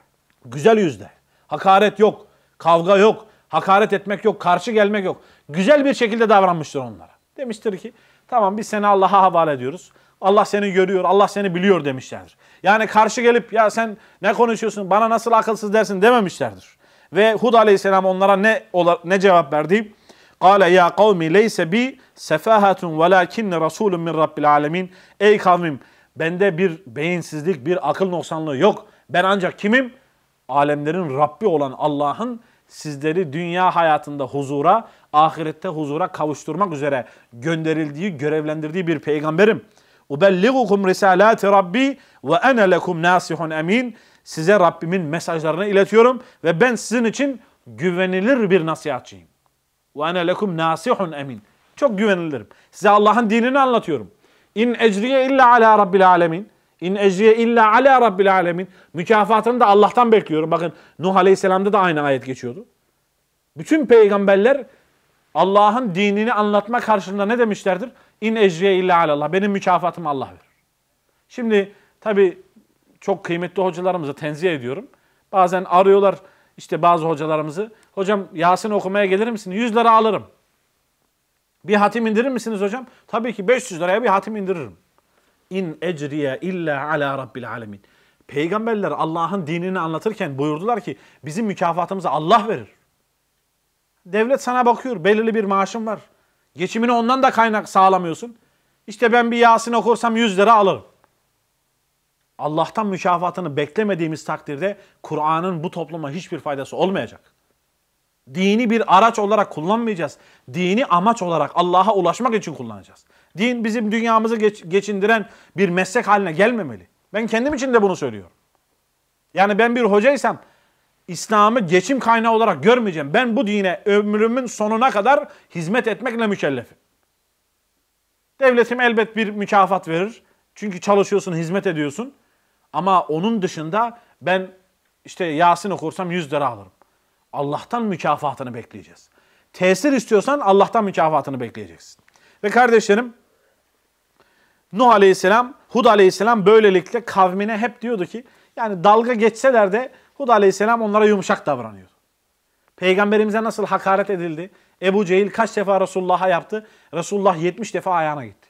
Güzel yüzde. Hakaret yok, kavga yok, hakaret etmek yok, karşı gelmek yok. Güzel bir şekilde davranmıştır onlara. Demiştir ki tamam biz seni Allah'a havale ediyoruz. Allah seni görüyor, Allah seni biliyor demişlerdir. Yani karşı gelip ya sen ne konuşuyorsun, bana nasıl akılsız dersin dememişlerdir. Ve Hud aleyhisselam onlara ne ne cevap verdi? Kale ya kavmi leyse bi sefahatun velakinne rasulun min rabbil alemin. Ey kavmim bende bir beyinsizlik, bir akıl noksanlığı yok. Ben ancak kimim? Alemlerin Rabbi olan Allah'ın sizleri dünya hayatında huzura, ahirette huzura kavuşturmak üzere gönderildiği, görevlendirdiği bir peygamberim. Ubelligukum risalati rabbi ve ene lekum nasihun emin. Size Rabbimin mesajlarını iletiyorum ve ben sizin için güvenilir bir nasihatçıyım. Ve ene lekum nasihun emin. Çok güvenilirim. Size Allah'ın dinini anlatıyorum. İn ecriye illa ala rabbil alemin. İn ecriye illa ala rabbil alemin. Mükafatını da Allah'tan bekliyorum. Bakın Nuh Aleyhisselam'da da aynı ayet geçiyordu. Bütün peygamberler Allah'ın dinini anlatma karşılığında ne demişlerdir? İn ecriye illa alallah. Benim mükafatımı Allah verir. Şimdi tabi çok kıymetli hocalarımızı tenzih ediyorum. Bazen arıyorlar işte bazı hocalarımızı. Hocam Yasin okumaya gelir misin? Yüz lira alırım. Bir hatim indirir misiniz hocam? Tabii ki 500 liraya bir hatim indiririm. İn ecriye illa ala rabbil alemin. Peygamberler Allah'ın dinini anlatırken buyurdular ki bizim mükafatımızı Allah verir. Devlet sana bakıyor. Belirli bir maaşın var. Geçimini ondan da kaynak sağlamıyorsun. İşte ben bir Yasin okursam 100 lira alırım. Allah'tan mükafatını beklemediğimiz takdirde Kur'an'ın bu topluma hiçbir faydası olmayacak. Dini bir araç olarak kullanmayacağız. Dini amaç olarak Allah'a ulaşmak için kullanacağız. Din bizim dünyamızı geç, geçindiren bir meslek haline gelmemeli. Ben kendim için de bunu söylüyorum. Yani ben bir hocaysam İslam'ı geçim kaynağı olarak görmeyeceğim. Ben bu dine ömrümün sonuna kadar hizmet etmekle mükellefim. Devletim elbet bir mükafat verir. Çünkü çalışıyorsun, hizmet ediyorsun. Ama onun dışında ben işte Yasin okursam 100 lira alırım. Allah'tan mükafatını bekleyeceğiz. Tesir istiyorsan Allah'tan mükafatını bekleyeceksin. Ve kardeşlerim Nuh Aleyhisselam, Hud Aleyhisselam böylelikle kavmine hep diyordu ki yani dalga geçseler de Hud aleyhisselam onlara yumuşak davranıyor. Peygamberimize nasıl hakaret edildi? Ebu Cehil kaç defa Resulullah'a yaptı? Resulullah 70 defa ayağına gitti.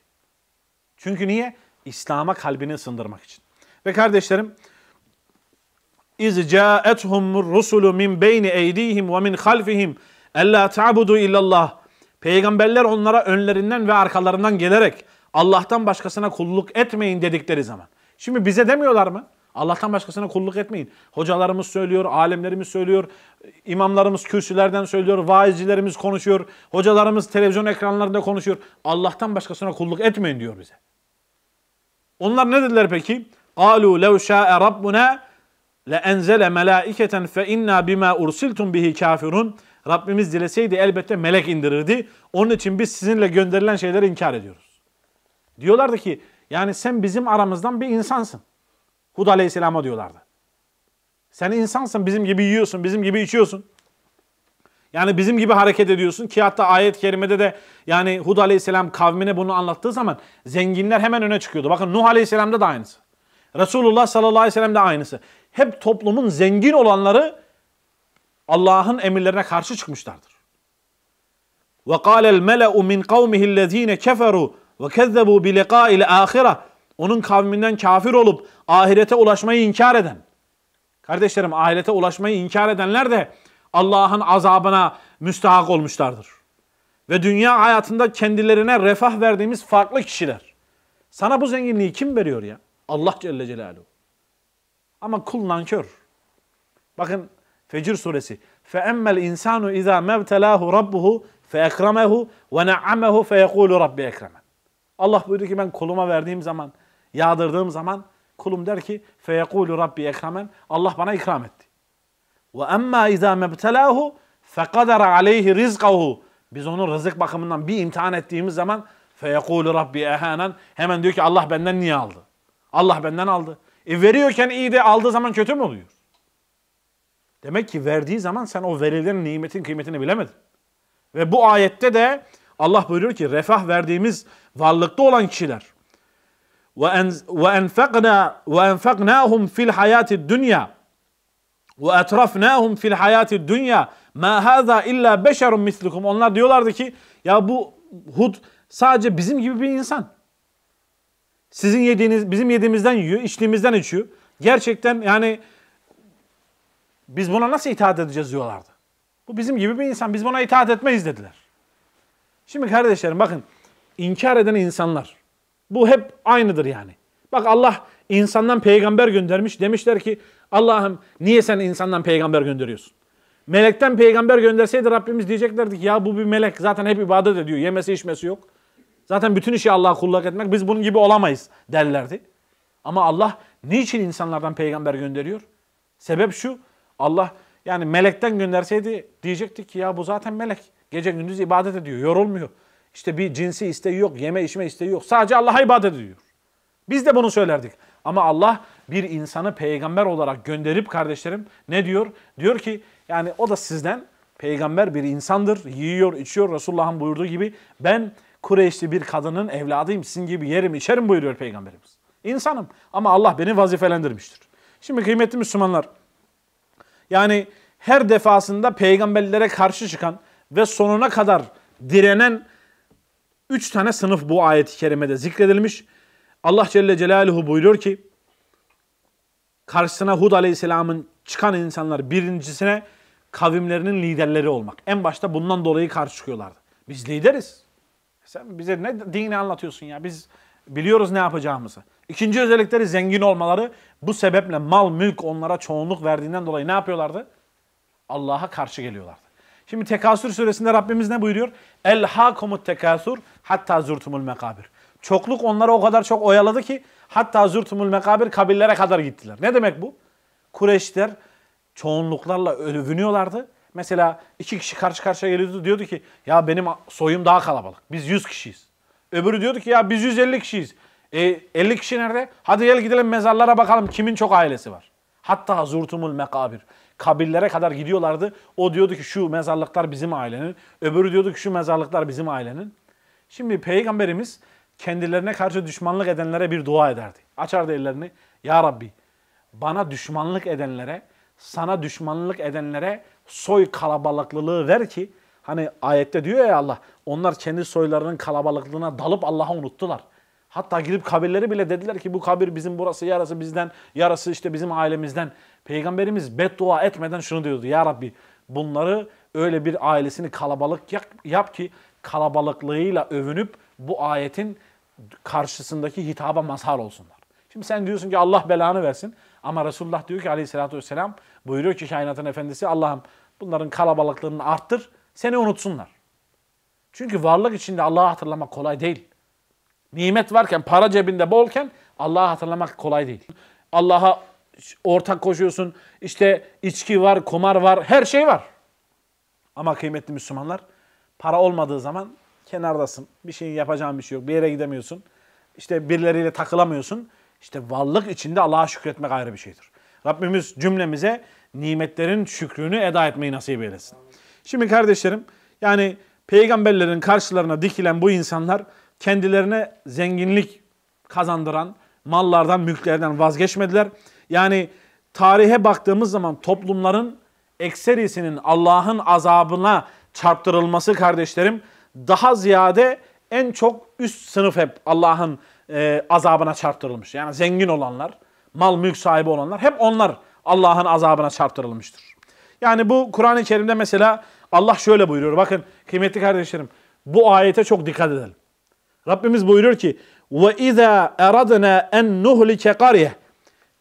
Çünkü niye? İslam'a kalbini ısındırmak için. Ve kardeşlerim İz ca'ethum rusulu min beyni eydihim ve min halfihim ella ta'budu illallah. Peygamberler onlara önlerinden ve arkalarından gelerek Allah'tan başkasına kulluk etmeyin dedikleri zaman. Şimdi bize demiyorlar mı? Allah'tan başkasına kulluk etmeyin. Hocalarımız söylüyor, alemlerimiz söylüyor, imamlarımız kürsülerden söylüyor, vaizcilerimiz konuşuyor, hocalarımız televizyon ekranlarında konuşuyor. Allah'tan başkasına kulluk etmeyin diyor bize. Onlar ne dediler peki? قَالُوا لَوْ شَاءَ رَبُّنَا لَاَنْزَلَ مَلَائِكَةً فَاِنَّا بِمَا اُرْسِلْتُمْ bihi kafirun. Rabbimiz dileseydi elbette melek indirirdi. Onun için biz sizinle gönderilen şeyleri inkar ediyoruz. Diyorlardı ki yani sen bizim aramızdan bir insansın. Hud aleyhisselama diyorlardı. Sen insansın, bizim gibi yiyorsun, bizim gibi içiyorsun. Yani bizim gibi hareket ediyorsun ki hatta ayet-i kerimede de yani Hud aleyhisselam kavmine bunu anlattığı zaman zenginler hemen öne çıkıyordu. Bakın Nuh aleyhisselamda da aynısı. Resulullah sallallahu aleyhi ve sellem'de aynısı. Hep toplumun zengin olanları Allah'ın emirlerine karşı çıkmışlardır. وَقَالَ الْمَلَأُ مِنْ قَوْمِهِ الَّذ۪ينَ كَفَرُوا وَكَذَّبُوا بِلِقَاءِ الْآخِرَةِ onun kavminden kafir olup ahirete ulaşmayı inkar eden. Kardeşlerim ahirete ulaşmayı inkar edenler de Allah'ın azabına müstahak olmuşlardır. Ve dünya hayatında kendilerine refah verdiğimiz farklı kişiler. Sana bu zenginliği kim veriyor ya? Allah Celle Celaluhu. Ama kul nankör. Bakın Fecir suresi. فَاَمَّا الْاِنْسَانُ اِذَا مَبْتَلَاهُ رَبُّهُ فَاَكْرَمَهُ وَنَعَّمَهُ فَيَقُولُ رَبِّ اَكْرَمَ Allah buyurdu ki ben kuluma verdiğim zaman yağdırdığım zaman kulum der ki feyekulu rabbi ekramen, Allah bana ikram etti. Ve emma izâ mebtelâhu fekadara aleyhi rizkahu. Biz onu rızık bakımından bir imtihan ettiğimiz zaman feyekulu rabbi ehanen hemen diyor ki Allah benden niye aldı? Allah benden aldı. E veriyorken iyi de aldığı zaman kötü mü oluyor? Demek ki verdiği zaman sen o verilen nimetin kıymetini bilemedin. Ve bu ayette de Allah buyuruyor ki refah verdiğimiz varlıkta olan kişiler وأنفقنا وأنفقناهم في الحياة الدنيا وَاَتْرَفْنَاهُمْ fil hayati dünya ma haza illa beşerun mislukum. Onlar diyorlardı ki ya bu Hud sadece bizim gibi bir insan. Sizin yediğiniz, bizim yediğimizden yiyor, içtiğimizden içiyor. Gerçekten yani biz buna nasıl itaat edeceğiz diyorlardı. Bu bizim gibi bir insan. Biz buna itaat etmeyiz dediler. Şimdi kardeşlerim bakın inkar eden insanlar bu hep aynıdır yani. Bak Allah insandan peygamber göndermiş. Demişler ki Allah'ım niye sen insandan peygamber gönderiyorsun? Melekten peygamber gönderseydi Rabbimiz diyeceklerdi ki ya bu bir melek zaten hep ibadet ediyor. Yemesi içmesi yok. Zaten bütün işi Allah'a kulluk etmek biz bunun gibi olamayız derlerdi. Ama Allah niçin insanlardan peygamber gönderiyor? Sebep şu Allah yani melekten gönderseydi diyecektik ki ya bu zaten melek. Gece gündüz ibadet ediyor yorulmuyor. İşte bir cinsi isteği yok, yeme içme isteği yok. Sadece Allah'a ibadet ediyor. Biz de bunu söylerdik. Ama Allah bir insanı peygamber olarak gönderip kardeşlerim ne diyor? Diyor ki yani o da sizden peygamber bir insandır. Yiyor, içiyor Resulullah'ın buyurduğu gibi. Ben Kureyşli bir kadının evladıyım. Sizin gibi yerim, içerim buyuruyor peygamberimiz. İnsanım ama Allah beni vazifelendirmiştir. Şimdi kıymetli Müslümanlar yani her defasında peygamberlere karşı çıkan ve sonuna kadar direnen Üç tane sınıf bu ayet-i kerimede zikredilmiş. Allah Celle Celaluhu buyuruyor ki, karşısına Hud Aleyhisselam'ın çıkan insanlar birincisine kavimlerinin liderleri olmak. En başta bundan dolayı karşı çıkıyorlardı. Biz lideriz. Sen bize ne dini anlatıyorsun ya? Biz biliyoruz ne yapacağımızı. İkinci özellikleri zengin olmaları. Bu sebeple mal, mülk onlara çoğunluk verdiğinden dolayı ne yapıyorlardı? Allah'a karşı geliyorlardı. Şimdi tekasür suresinde Rabbimiz ne buyuruyor? El hakumut tekasür hatta zurtumul mekabir. Çokluk onları o kadar çok oyaladı ki hatta zurtumul mekabir kabirlere kadar gittiler. Ne demek bu? Kureşler çoğunluklarla övünüyorlardı. Mesela iki kişi karşı karşıya geliyordu diyordu ki ya benim soyum daha kalabalık. Biz 100 kişiyiz. Öbürü diyordu ki ya biz 150 kişiyiz. E, 50 kişi nerede? Hadi gel gidelim mezarlara bakalım kimin çok ailesi var. Hatta zurtumul mekabir kabirlere kadar gidiyorlardı. O diyordu ki şu mezarlıklar bizim ailenin. Öbürü diyordu ki şu mezarlıklar bizim ailenin. Şimdi peygamberimiz kendilerine karşı düşmanlık edenlere bir dua ederdi. Açardı ellerini. Ya Rabbi bana düşmanlık edenlere, sana düşmanlık edenlere soy kalabalıklılığı ver ki hani ayette diyor ya Allah onlar kendi soylarının kalabalıklığına dalıp Allah'ı unuttular. Hatta gidip kabirleri bile dediler ki bu kabir bizim burası, yarası bizden, yarası işte bizim ailemizden. Peygamberimiz beddua etmeden şunu diyordu. Ya Rabbi bunları öyle bir ailesini kalabalık yap, yap ki kalabalıklığıyla övünüp bu ayetin karşısındaki hitaba mazhar olsunlar. Şimdi sen diyorsun ki Allah belanı versin. Ama Resulullah diyor ki aleyhissalatü vesselam buyuruyor ki kainatın efendisi Allah'ım bunların kalabalıklarını arttır seni unutsunlar. Çünkü varlık içinde Allah'ı hatırlamak kolay değil. Nimet varken para cebinde bolken Allah'ı hatırlamak kolay değil. Allah'a ortak koşuyorsun. İşte içki var, komar var, her şey var. Ama kıymetli Müslümanlar para olmadığı zaman kenardasın. Bir şey yapacağın bir şey yok. Bir yere gidemiyorsun. İşte birileriyle takılamıyorsun. İşte varlık içinde Allah'a şükretmek ayrı bir şeydir. Rabbimiz cümlemize nimetlerin şükrünü eda etmeyi nasip eylesin. Şimdi kardeşlerim yani peygamberlerin karşılarına dikilen bu insanlar kendilerine zenginlik kazandıran mallardan, mülklerden vazgeçmediler yani tarihe baktığımız zaman toplumların ekserisinin Allah'ın azabına çarptırılması kardeşlerim daha ziyade en çok üst sınıf hep Allah'ın e, azabına çarptırılmış. Yani zengin olanlar, mal mülk sahibi olanlar hep onlar Allah'ın azabına çarptırılmıştır. Yani bu Kur'an-ı Kerim'de mesela Allah şöyle buyuruyor. Bakın kıymetli kardeşlerim bu ayete çok dikkat edelim. Rabbimiz buyuruyor ki: "Ve izâ eradnâ en nuhlike qarye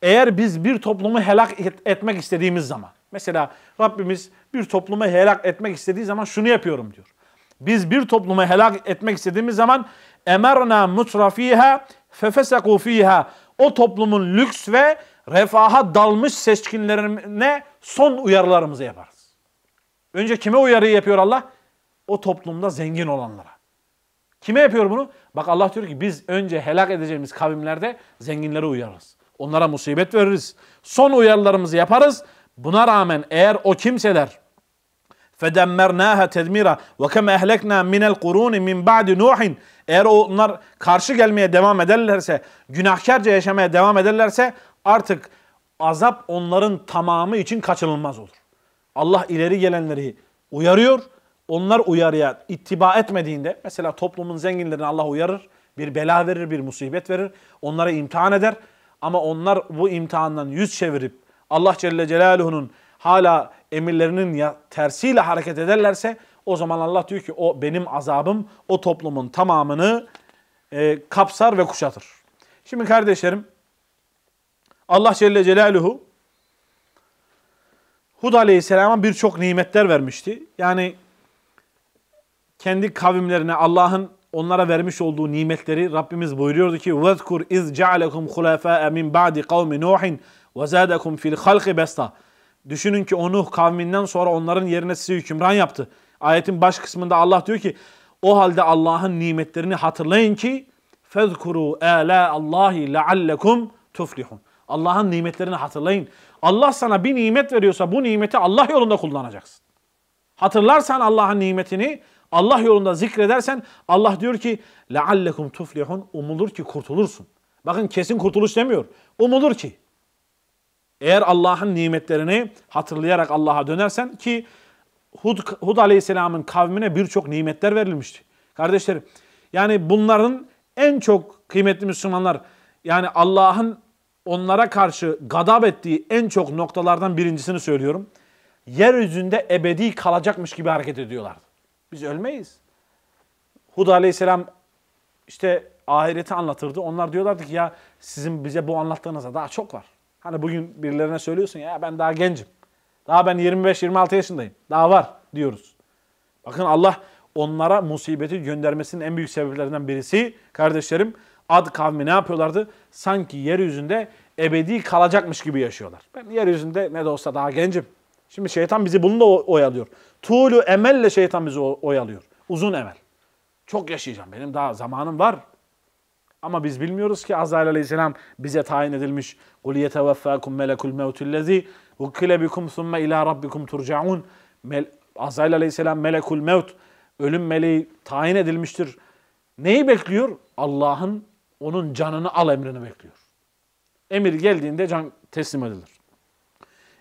eğer biz bir toplumu helak et, etmek istediğimiz zaman. Mesela Rabbimiz bir toplumu helak etmek istediği zaman şunu yapıyorum diyor. Biz bir toplumu helak etmek istediğimiz zaman emerna mutrafiha fefeseku fiha. O toplumun lüks ve refaha dalmış seçkinlerine son uyarılarımızı yaparız. Önce kime uyarı yapıyor Allah? O toplumda zengin olanlara. Kime yapıyor bunu? Bak Allah diyor ki biz önce helak edeceğimiz kavimlerde zenginleri uyarırız. Onlara musibet veririz. Son uyarılarımızı yaparız. Buna rağmen eğer o kimseler fedemmernâhe tedmira ve kem ehleknâ minel kurûni min ba'di Nuhin eğer onlar karşı gelmeye devam ederlerse, günahkarca yaşamaya devam ederlerse artık azap onların tamamı için kaçınılmaz olur. Allah ileri gelenleri uyarıyor. Onlar uyarıya ittiba etmediğinde mesela toplumun zenginlerini Allah uyarır. Bir bela verir, bir musibet verir. Onlara imtihan eder. Ama onlar bu imtihandan yüz çevirip Allah Celle Celaluhu'nun hala emirlerinin ya, tersiyle hareket ederlerse o zaman Allah diyor ki o benim azabım o toplumun tamamını e, kapsar ve kuşatır. Şimdi kardeşlerim Allah Celle Celaluhu Hud Aleyhisselam'a birçok nimetler vermişti. Yani kendi kavimlerine Allah'ın onlara vermiş olduğu nimetleri Rabbimiz buyuruyordu ki وَذْكُرْ اِذْ جَعَلَكُمْ خُلَفَاءَ مِنْ بَعْدِ قَوْمِ نُوحٍ وَزَادَكُمْ فِي الْخَلْقِ بَسْتًا Düşünün ki onu kavminden sonra onların yerine sizi hükümran yaptı. Ayetin baş kısmında Allah diyor ki o halde Allah'ın nimetlerini hatırlayın ki fezkuru ala Allahi leallekum tuflihun. Allah'ın nimetlerini hatırlayın. Allah sana bir nimet veriyorsa bu nimeti Allah yolunda kullanacaksın. Hatırlarsan Allah'ın nimetini Allah yolunda zikredersen Allah diyor ki لَعَلَّكُمْ tuflihun Umulur ki kurtulursun. Bakın kesin kurtuluş demiyor. Umulur ki. Eğer Allah'ın nimetlerini hatırlayarak Allah'a dönersen ki Hud, Hud Aleyhisselam'ın kavmine birçok nimetler verilmişti. Kardeşlerim yani bunların en çok kıymetli Müslümanlar yani Allah'ın onlara karşı gadab ettiği en çok noktalardan birincisini söylüyorum. Yeryüzünde ebedi kalacakmış gibi hareket ediyorlardı. Biz ölmeyiz. Hud aleyhisselam işte ahireti anlatırdı. Onlar diyorlardı ki ya sizin bize bu anlattığınızda daha çok var. Hani bugün birilerine söylüyorsun ya ben daha gencim. Daha ben 25-26 yaşındayım. Daha var diyoruz. Bakın Allah onlara musibeti göndermesinin en büyük sebeplerinden birisi kardeşlerim Ad kavmi ne yapıyorlardı? Sanki yeryüzünde ebedi kalacakmış gibi yaşıyorlar. Ben yeryüzünde ne de olsa daha gencim. Şimdi şeytan bizi bununla oyalıyor. Tuğlu emelle şeytan bizi oyalıyor. Uzun emel. Çok yaşayacağım. Benim daha zamanım var. Ama biz bilmiyoruz ki Azrail Aleyhisselam bize tayin edilmiş. قُلْ يَتَوَفَّاكُمْ مَلَكُ الْمَوْتُ الَّذ۪ي وُكِّلَ بِكُمْ ثُمَّ اِلٰى رَبِّكُمْ تُرْجَعُونَ Azrail Aleyhisselam melekul mevt, ölüm meleği tayin edilmiştir. Neyi bekliyor? Allah'ın onun canını al emrini bekliyor. Emir geldiğinde can teslim edilir.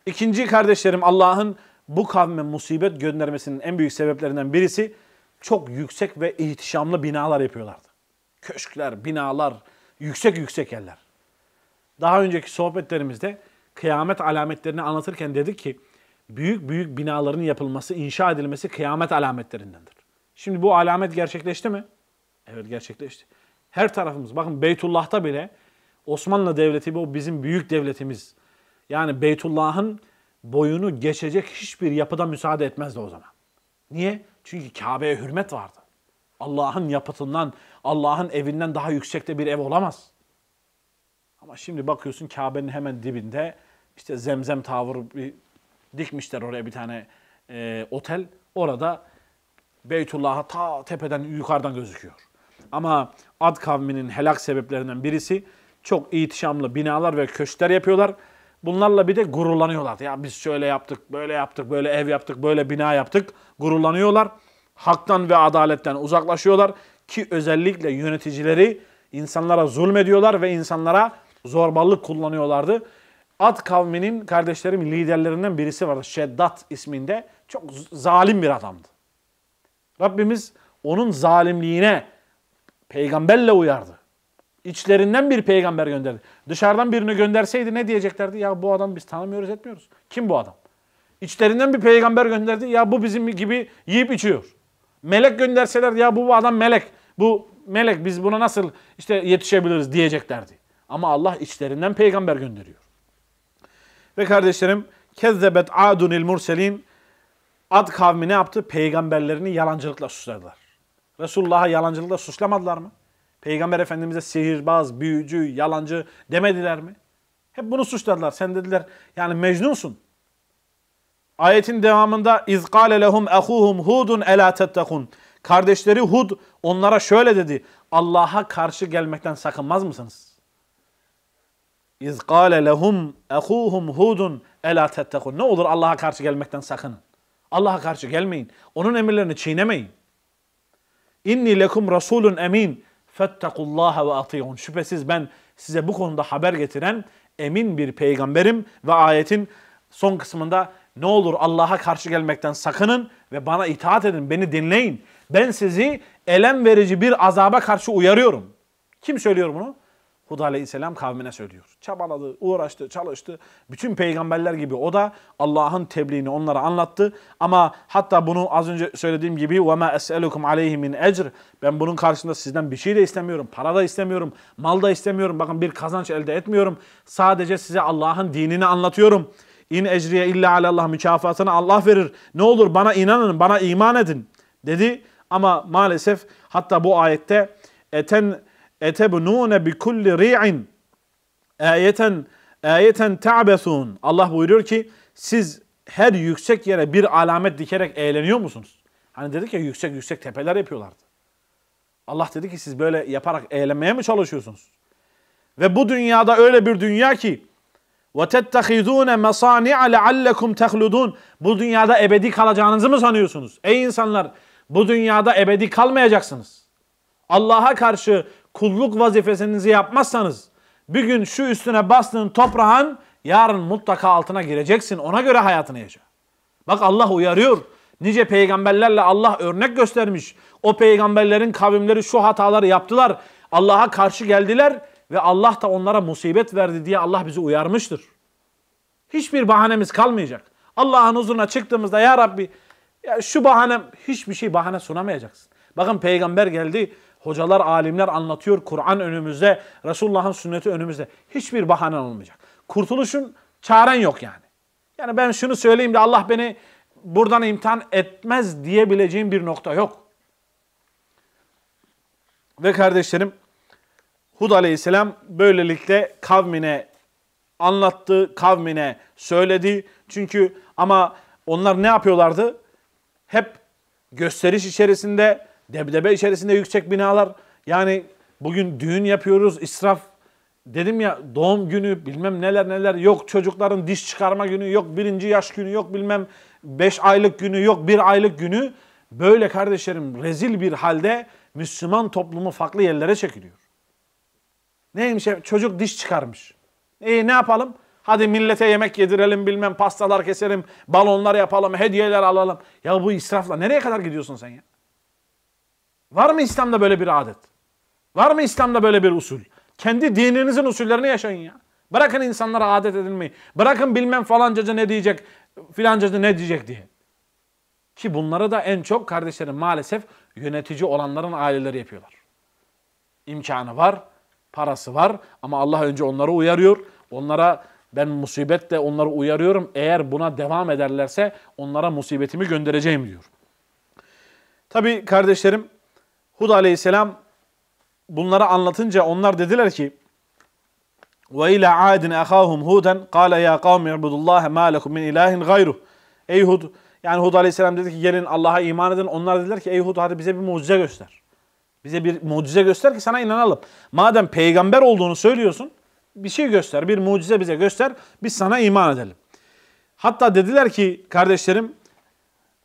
İkinci kardeşlerim Allah'ın bu kavme musibet göndermesinin en büyük sebeplerinden birisi çok yüksek ve ihtişamlı binalar yapıyorlardı. Köşkler, binalar, yüksek yüksek yerler. Daha önceki sohbetlerimizde kıyamet alametlerini anlatırken dedik ki büyük büyük binaların yapılması, inşa edilmesi kıyamet alametlerindendir. Şimdi bu alamet gerçekleşti mi? Evet gerçekleşti. Her tarafımız bakın Beytullah'ta bile Osmanlı Devleti bu bizim büyük devletimiz yani Beytullah'ın boyunu geçecek hiçbir yapıda müsaade etmezdi o zaman. Niye? Çünkü Kabe'ye hürmet vardı. Allah'ın yapıtından, Allah'ın evinden daha yüksekte bir ev olamaz. Ama şimdi bakıyorsun Kabe'nin hemen dibinde işte zemzem tavır bir, dikmişler oraya bir tane e, otel. Orada Beytullah'a ta tepeden yukarıdan gözüküyor. Ama Ad kavminin helak sebeplerinden birisi çok ihtişamlı binalar ve köşkler yapıyorlar. Bunlarla bir de gururlanıyorlar. Ya biz şöyle yaptık, böyle yaptık, böyle ev yaptık, böyle bina yaptık. Gururlanıyorlar. Haktan ve adaletten uzaklaşıyorlar. Ki özellikle yöneticileri insanlara zulmediyorlar ve insanlara zorbalık kullanıyorlardı. Ad kavminin kardeşlerim liderlerinden birisi vardı. Şeddat isminde. Çok zalim bir adamdı. Rabbimiz onun zalimliğine peygamberle uyardı. İçlerinden bir peygamber gönderdi. Dışarıdan birini gönderseydi ne diyeceklerdi? Ya bu adam biz tanımıyoruz etmiyoruz. Kim bu adam? İçlerinden bir peygamber gönderdi. Ya bu bizim gibi yiyip içiyor. Melek gönderseler ya bu, adam melek. Bu melek biz buna nasıl işte yetişebiliriz diyeceklerdi. Ama Allah içlerinden peygamber gönderiyor. Ve kardeşlerim kezzebet adunil murselin Ad kavmi ne yaptı? Peygamberlerini yalancılıkla susladılar. Resulullah'a yalancılıkla suslamadılar mı? Peygamber Efendimiz'e sihirbaz, büyücü, yalancı demediler mi? Hep bunu suçladılar. Sen dediler yani mecnunsun. Ayetin devamında izkale lehum ehuhum hudun ela tettekun. Kardeşleri Hud onlara şöyle dedi. Allah'a karşı gelmekten sakınmaz mısınız? İzkale lehum ehuhum hudun ela tettekun. Ne olur Allah'a karşı gelmekten sakın. Allah'a karşı gelmeyin. Onun emirlerini çiğnemeyin. İnni lekum rasulun emin. Fettakullaha ve atiyun. Şüphesiz ben size bu konuda haber getiren emin bir peygamberim ve ayetin son kısmında ne olur Allah'a karşı gelmekten sakının ve bana itaat edin, beni dinleyin. Ben sizi elem verici bir azaba karşı uyarıyorum. Kim söylüyor bunu? Hud aleyhisselam kavmine söylüyor. Çabaladı, uğraştı, çalıştı. Bütün peygamberler gibi o da Allah'ın tebliğini onlara anlattı. Ama hatta bunu az önce söylediğim gibi وَمَا أَسْأَلُكُمْ عَلَيْهِ مِنْ اَجْرِ Ben bunun karşısında sizden bir şey de istemiyorum. Para da istemiyorum, mal da istemiyorum. Bakın bir kazanç elde etmiyorum. Sadece size Allah'ın dinini anlatıyorum. İn ecriye illa alallah mükafatını Allah verir. Ne olur bana inanın, bana iman edin dedi. Ama maalesef hatta bu ayette eten etebnune bi kulli ri'in ayeten ayeten ta'besun. Allah buyuruyor ki siz her yüksek yere bir alamet dikerek eğleniyor musunuz? Hani dedik ya yüksek yüksek tepeler yapıyorlardı. Allah dedi ki siz böyle yaparak eğlenmeye mi çalışıyorsunuz? Ve bu dünyada öyle bir dünya ki وَتَتَّخِذُونَ مَصَانِعَ لَعَلَّكُمْ تَخْلُدُونَ Bu dünyada ebedi kalacağınızı mı sanıyorsunuz? Ey insanlar bu dünyada ebedi kalmayacaksınız. Allah'a karşı kulluk vazifesinizi yapmazsanız bir gün şu üstüne bastığın toprağın yarın mutlaka altına gireceksin. Ona göre hayatını yaşa. Bak Allah uyarıyor. Nice peygamberlerle Allah örnek göstermiş. O peygamberlerin kavimleri şu hataları yaptılar. Allah'a karşı geldiler ve Allah da onlara musibet verdi diye Allah bizi uyarmıştır. Hiçbir bahanemiz kalmayacak. Allah'ın huzuruna çıktığımızda ya Rabbi ya şu bahane hiçbir şey bahane sunamayacaksın. Bakın peygamber geldi Hocalar, alimler anlatıyor. Kur'an önümüzde, Resulullah'ın sünneti önümüzde. Hiçbir bahane olmayacak. Kurtuluşun çaren yok yani. Yani ben şunu söyleyeyim de Allah beni buradan imtihan etmez diyebileceğim bir nokta yok. Ve kardeşlerim Hud aleyhisselam böylelikle kavmine anlattı, kavmine söyledi. Çünkü ama onlar ne yapıyorlardı? Hep gösteriş içerisinde Debdebe içerisinde yüksek binalar. Yani bugün düğün yapıyoruz, israf. Dedim ya doğum günü bilmem neler neler yok çocukların diş çıkarma günü yok birinci yaş günü yok bilmem beş aylık günü yok bir aylık günü. Böyle kardeşlerim rezil bir halde Müslüman toplumu farklı yerlere çekiliyor. Neymiş çocuk diş çıkarmış. E ne yapalım? Hadi millete yemek yedirelim bilmem pastalar keselim, balonlar yapalım, hediyeler alalım. Ya bu israfla nereye kadar gidiyorsun sen ya? Var mı İslam'da böyle bir adet? Var mı İslam'da böyle bir usul? Kendi dininizin usullerini yaşayın ya. Bırakın insanlara adet edilmeyi. Bırakın bilmem falancacı ne diyecek, filancacı ne diyecek diye. Ki bunları da en çok kardeşlerim maalesef yönetici olanların aileleri yapıyorlar. İmkanı var, parası var ama Allah önce onları uyarıyor. Onlara ben musibetle onları uyarıyorum. Eğer buna devam ederlerse onlara musibetimi göndereceğim diyor. Tabii kardeşlerim Hud aleyhisselam bunları anlatınca onlar dediler ki ve ila adin ahahum huden kâle ya kavmi ibudullâhe mâ lekum min ilahin gayruh. Ey Hud yani Hud aleyhisselam dedi ki gelin Allah'a iman edin. Onlar dediler ki ey Hud hadi bize bir mucize göster. Bize bir mucize göster ki sana inanalım. Madem peygamber olduğunu söylüyorsun bir şey göster, bir mucize bize göster. Biz sana iman edelim. Hatta dediler ki kardeşlerim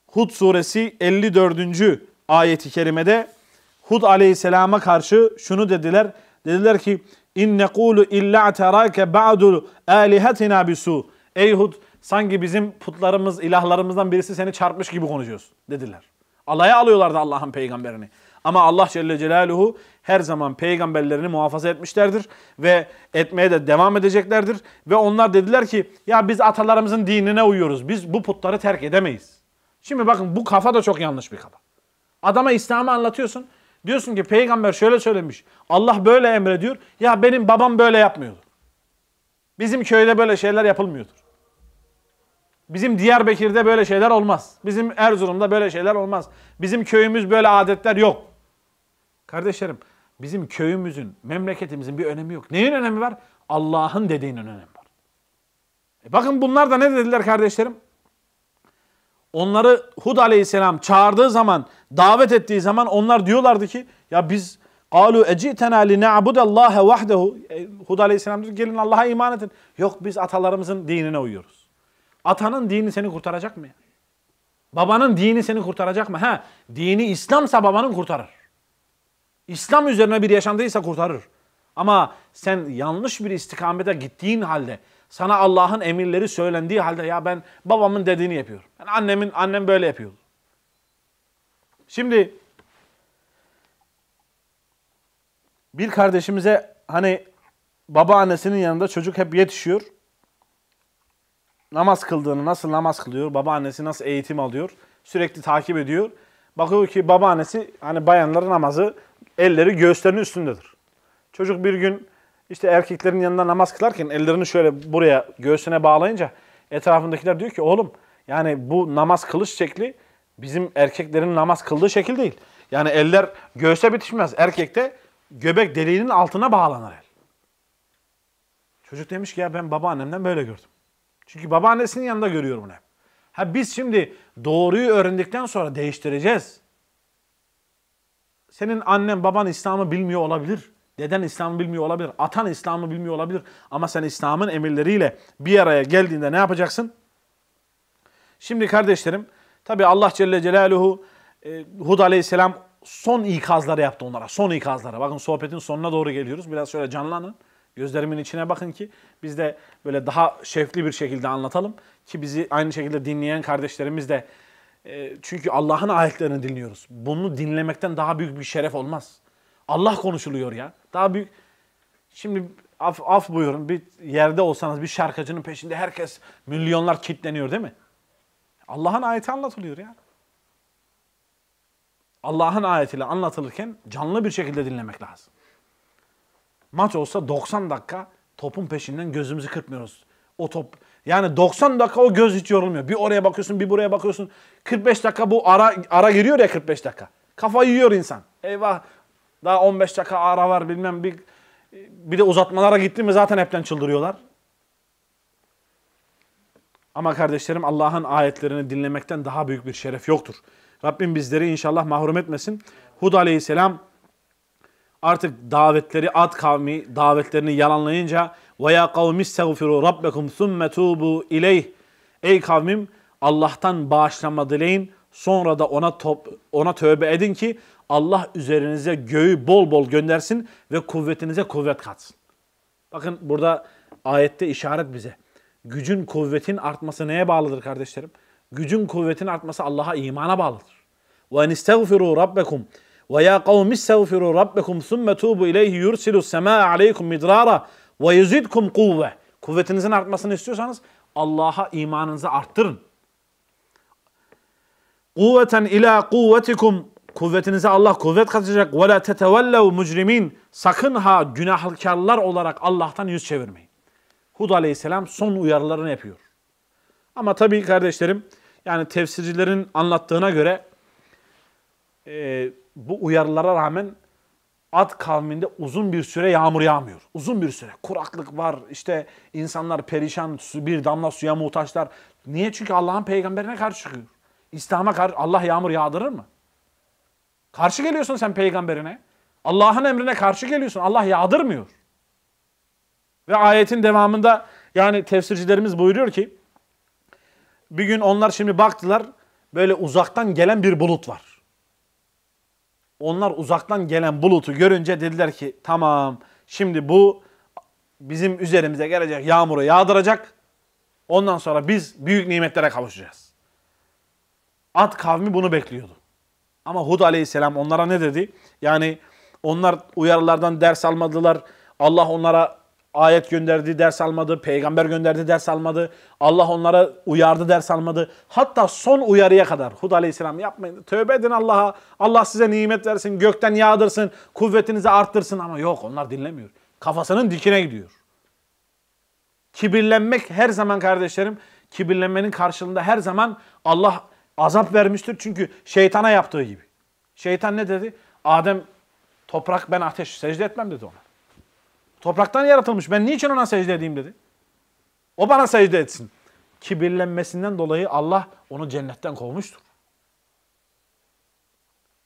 Hud suresi 54. ayeti kerimede Hud aleyhisselama karşı şunu dediler. Dediler ki in nekulu illa terake ba'du alihatina bisu. Ey Hud sanki bizim putlarımız, ilahlarımızdan birisi seni çarpmış gibi konuşuyorsun dediler. Alaya alıyorlardı Allah'ın peygamberini. Ama Allah Celle Celaluhu her zaman peygamberlerini muhafaza etmişlerdir ve etmeye de devam edeceklerdir. Ve onlar dediler ki ya biz atalarımızın dinine uyuyoruz. Biz bu putları terk edemeyiz. Şimdi bakın bu kafa da çok yanlış bir kafa. Adama İslam'ı anlatıyorsun. Diyorsun ki peygamber şöyle söylemiş. Allah böyle emrediyor. Ya benim babam böyle yapmıyordu. Bizim köyde böyle şeyler yapılmıyordur. Bizim Diyarbakır'da böyle şeyler olmaz. Bizim Erzurum'da böyle şeyler olmaz. Bizim köyümüz böyle adetler yok. Kardeşlerim bizim köyümüzün, memleketimizin bir önemi yok. Neyin önemi var? Allah'ın dediğinin önemi var. E bakın bunlar da ne dediler kardeşlerim? Onları Hud aleyhisselam çağırdığı zaman davet ettiği zaman onlar diyorlardı ki ya biz Kalu ecitena li na'budallaha vahdehu. Hud aleyhisselam diyor gelin Allah'a iman edin. Yok biz atalarımızın dinine uyuyoruz. Atanın dini seni kurtaracak mı Babanın dini seni kurtaracak mı? Ha, dini İslamsa babanın kurtarır. İslam üzerine bir yaşandıysa kurtarır. Ama sen yanlış bir istikamete gittiğin halde, sana Allah'ın emirleri söylendiği halde ya ben babamın dediğini yapıyorum. Ben annemin annem böyle yapıyordu. Şimdi bir kardeşimize hani baba annesinin yanında çocuk hep yetişiyor. Namaz kıldığını, nasıl namaz kılıyor, baba annesi nasıl eğitim alıyor, sürekli takip ediyor. Bakıyor ki babaannesi hani bayanların namazı elleri göğüslerinin üstündedir. Çocuk bir gün işte erkeklerin yanında namaz kılarken ellerini şöyle buraya göğsüne bağlayınca etrafındakiler diyor ki oğlum yani bu namaz kılıç şekli Bizim erkeklerin namaz kıldığı şekil değil. Yani eller göğse bitişmez. Erkekte göbek deliğinin altına bağlanır el. Çocuk demiş ki ya ben babaannemden böyle gördüm. Çünkü babaannesinin yanında görüyorum bunu hep. Ha biz şimdi doğruyu öğrendikten sonra değiştireceğiz. Senin annen baban İslam'ı bilmiyor olabilir. Deden İslam'ı bilmiyor olabilir. Atan İslam'ı bilmiyor olabilir. Ama sen İslam'ın emirleriyle bir araya geldiğinde ne yapacaksın? Şimdi kardeşlerim Tabi Allah Celle Celaluhu e, Hud Aleyhisselam son ikazları yaptı onlara. Son ikazları. Bakın sohbetin sonuna doğru geliyoruz. Biraz şöyle canlanın. Gözlerimin içine bakın ki biz de böyle daha şevkli bir şekilde anlatalım. Ki bizi aynı şekilde dinleyen kardeşlerimiz de e, çünkü Allah'ın ayetlerini dinliyoruz. Bunu dinlemekten daha büyük bir şeref olmaz. Allah konuşuluyor ya. Daha büyük. Şimdi af, af buyurun bir yerde olsanız bir şarkıcının peşinde herkes milyonlar kitleniyor değil mi? Allah'ın ayeti anlatılıyor ya. Allah'ın ayetiyle anlatılırken canlı bir şekilde dinlemek lazım. Maç olsa 90 dakika topun peşinden gözümüzü kırpmıyoruz. O top yani 90 dakika o göz hiç yorulmuyor. Bir oraya bakıyorsun, bir buraya bakıyorsun. 45 dakika bu ara ara giriyor ya 45 dakika. Kafa yiyor insan. Eyvah daha 15 dakika ara var bilmem bir bir de uzatmalara gitti mi zaten hepten çıldırıyorlar. Ama kardeşlerim Allah'ın ayetlerini dinlemekten daha büyük bir şeref yoktur. Rabbim bizleri inşallah mahrum etmesin. Hud aleyhisselam artık davetleri Ad kavmi davetlerini yalanlayınca ve ya kavmi istagfiru rabbekum thumme tubu Ey kavmim Allah'tan bağışlanma dileyin sonra da ona top, ona tövbe edin ki Allah üzerinize göğü bol bol göndersin ve kuvvetinize kuvvet katsın. Bakın burada ayette işaret bize. Gücün, kuvvetin artması neye bağlıdır kardeşlerim? Gücün, kuvvetin artması Allah'a imana bağlıdır. وَاَنْ اِسْتَغْفِرُوا رَبَّكُمْ وَيَا قَوْمِ اسْتَغْفِرُوا رَبَّكُمْ ثُمَّ تُوبُوا اِلَيْهِ يُرْسِلُ السَّمَاءَ عَلَيْكُمْ مِدْرَارًا وَيَزِدْكُمْ قُوَّةً Kuvvetinizin artmasını istiyorsanız Allah'a imanınızı arttırın. Kuvveten ila kuvvetikum kuvvetinize Allah kuvvet katacak. Ve la tetevellev mücrimin. Sakın ha günahkarlar olarak Allah'tan yüz çevirmeyin. Hud aleyhisselam son uyarılarını yapıyor. Ama tabii kardeşlerim yani tefsircilerin anlattığına göre e, bu uyarılara rağmen Ad kavminde uzun bir süre yağmur yağmıyor. Uzun bir süre. Kuraklık var. İşte insanlar perişan, bir damla suya muhtaçlar. Niye? Çünkü Allah'ın peygamberine karşı çıkıyor. İslam'a karşı Allah yağmur yağdırır mı? Karşı geliyorsun sen peygamberine. Allah'ın emrine karşı geliyorsun. Allah yağdırmıyor. Ve ayetin devamında yani tefsircilerimiz buyuruyor ki bir gün onlar şimdi baktılar böyle uzaktan gelen bir bulut var. Onlar uzaktan gelen bulutu görünce dediler ki tamam şimdi bu bizim üzerimize gelecek yağmuru yağdıracak. Ondan sonra biz büyük nimetlere kavuşacağız. At kavmi bunu bekliyordu. Ama Hud aleyhisselam onlara ne dedi? Yani onlar uyarılardan ders almadılar. Allah onlara ayet gönderdi ders almadı, peygamber gönderdi ders almadı. Allah onlara uyardı ders almadı. Hatta son uyarıya kadar Hud aleyhisselam yapmayın. Tövbe edin Allah'a. Allah size nimet versin, gökten yağdırsın, kuvvetinizi arttırsın ama yok onlar dinlemiyor. Kafasının dikine gidiyor. Kibirlenmek her zaman kardeşlerim, kibirlenmenin karşılığında her zaman Allah azap vermiştir. Çünkü şeytana yaptığı gibi. Şeytan ne dedi? Adem toprak ben ateş secde etmem dedi ona. Topraktan yaratılmış. Ben niçin ona secde edeyim dedi. O bana secde etsin. Kibirlenmesinden dolayı Allah onu cennetten kovmuştur.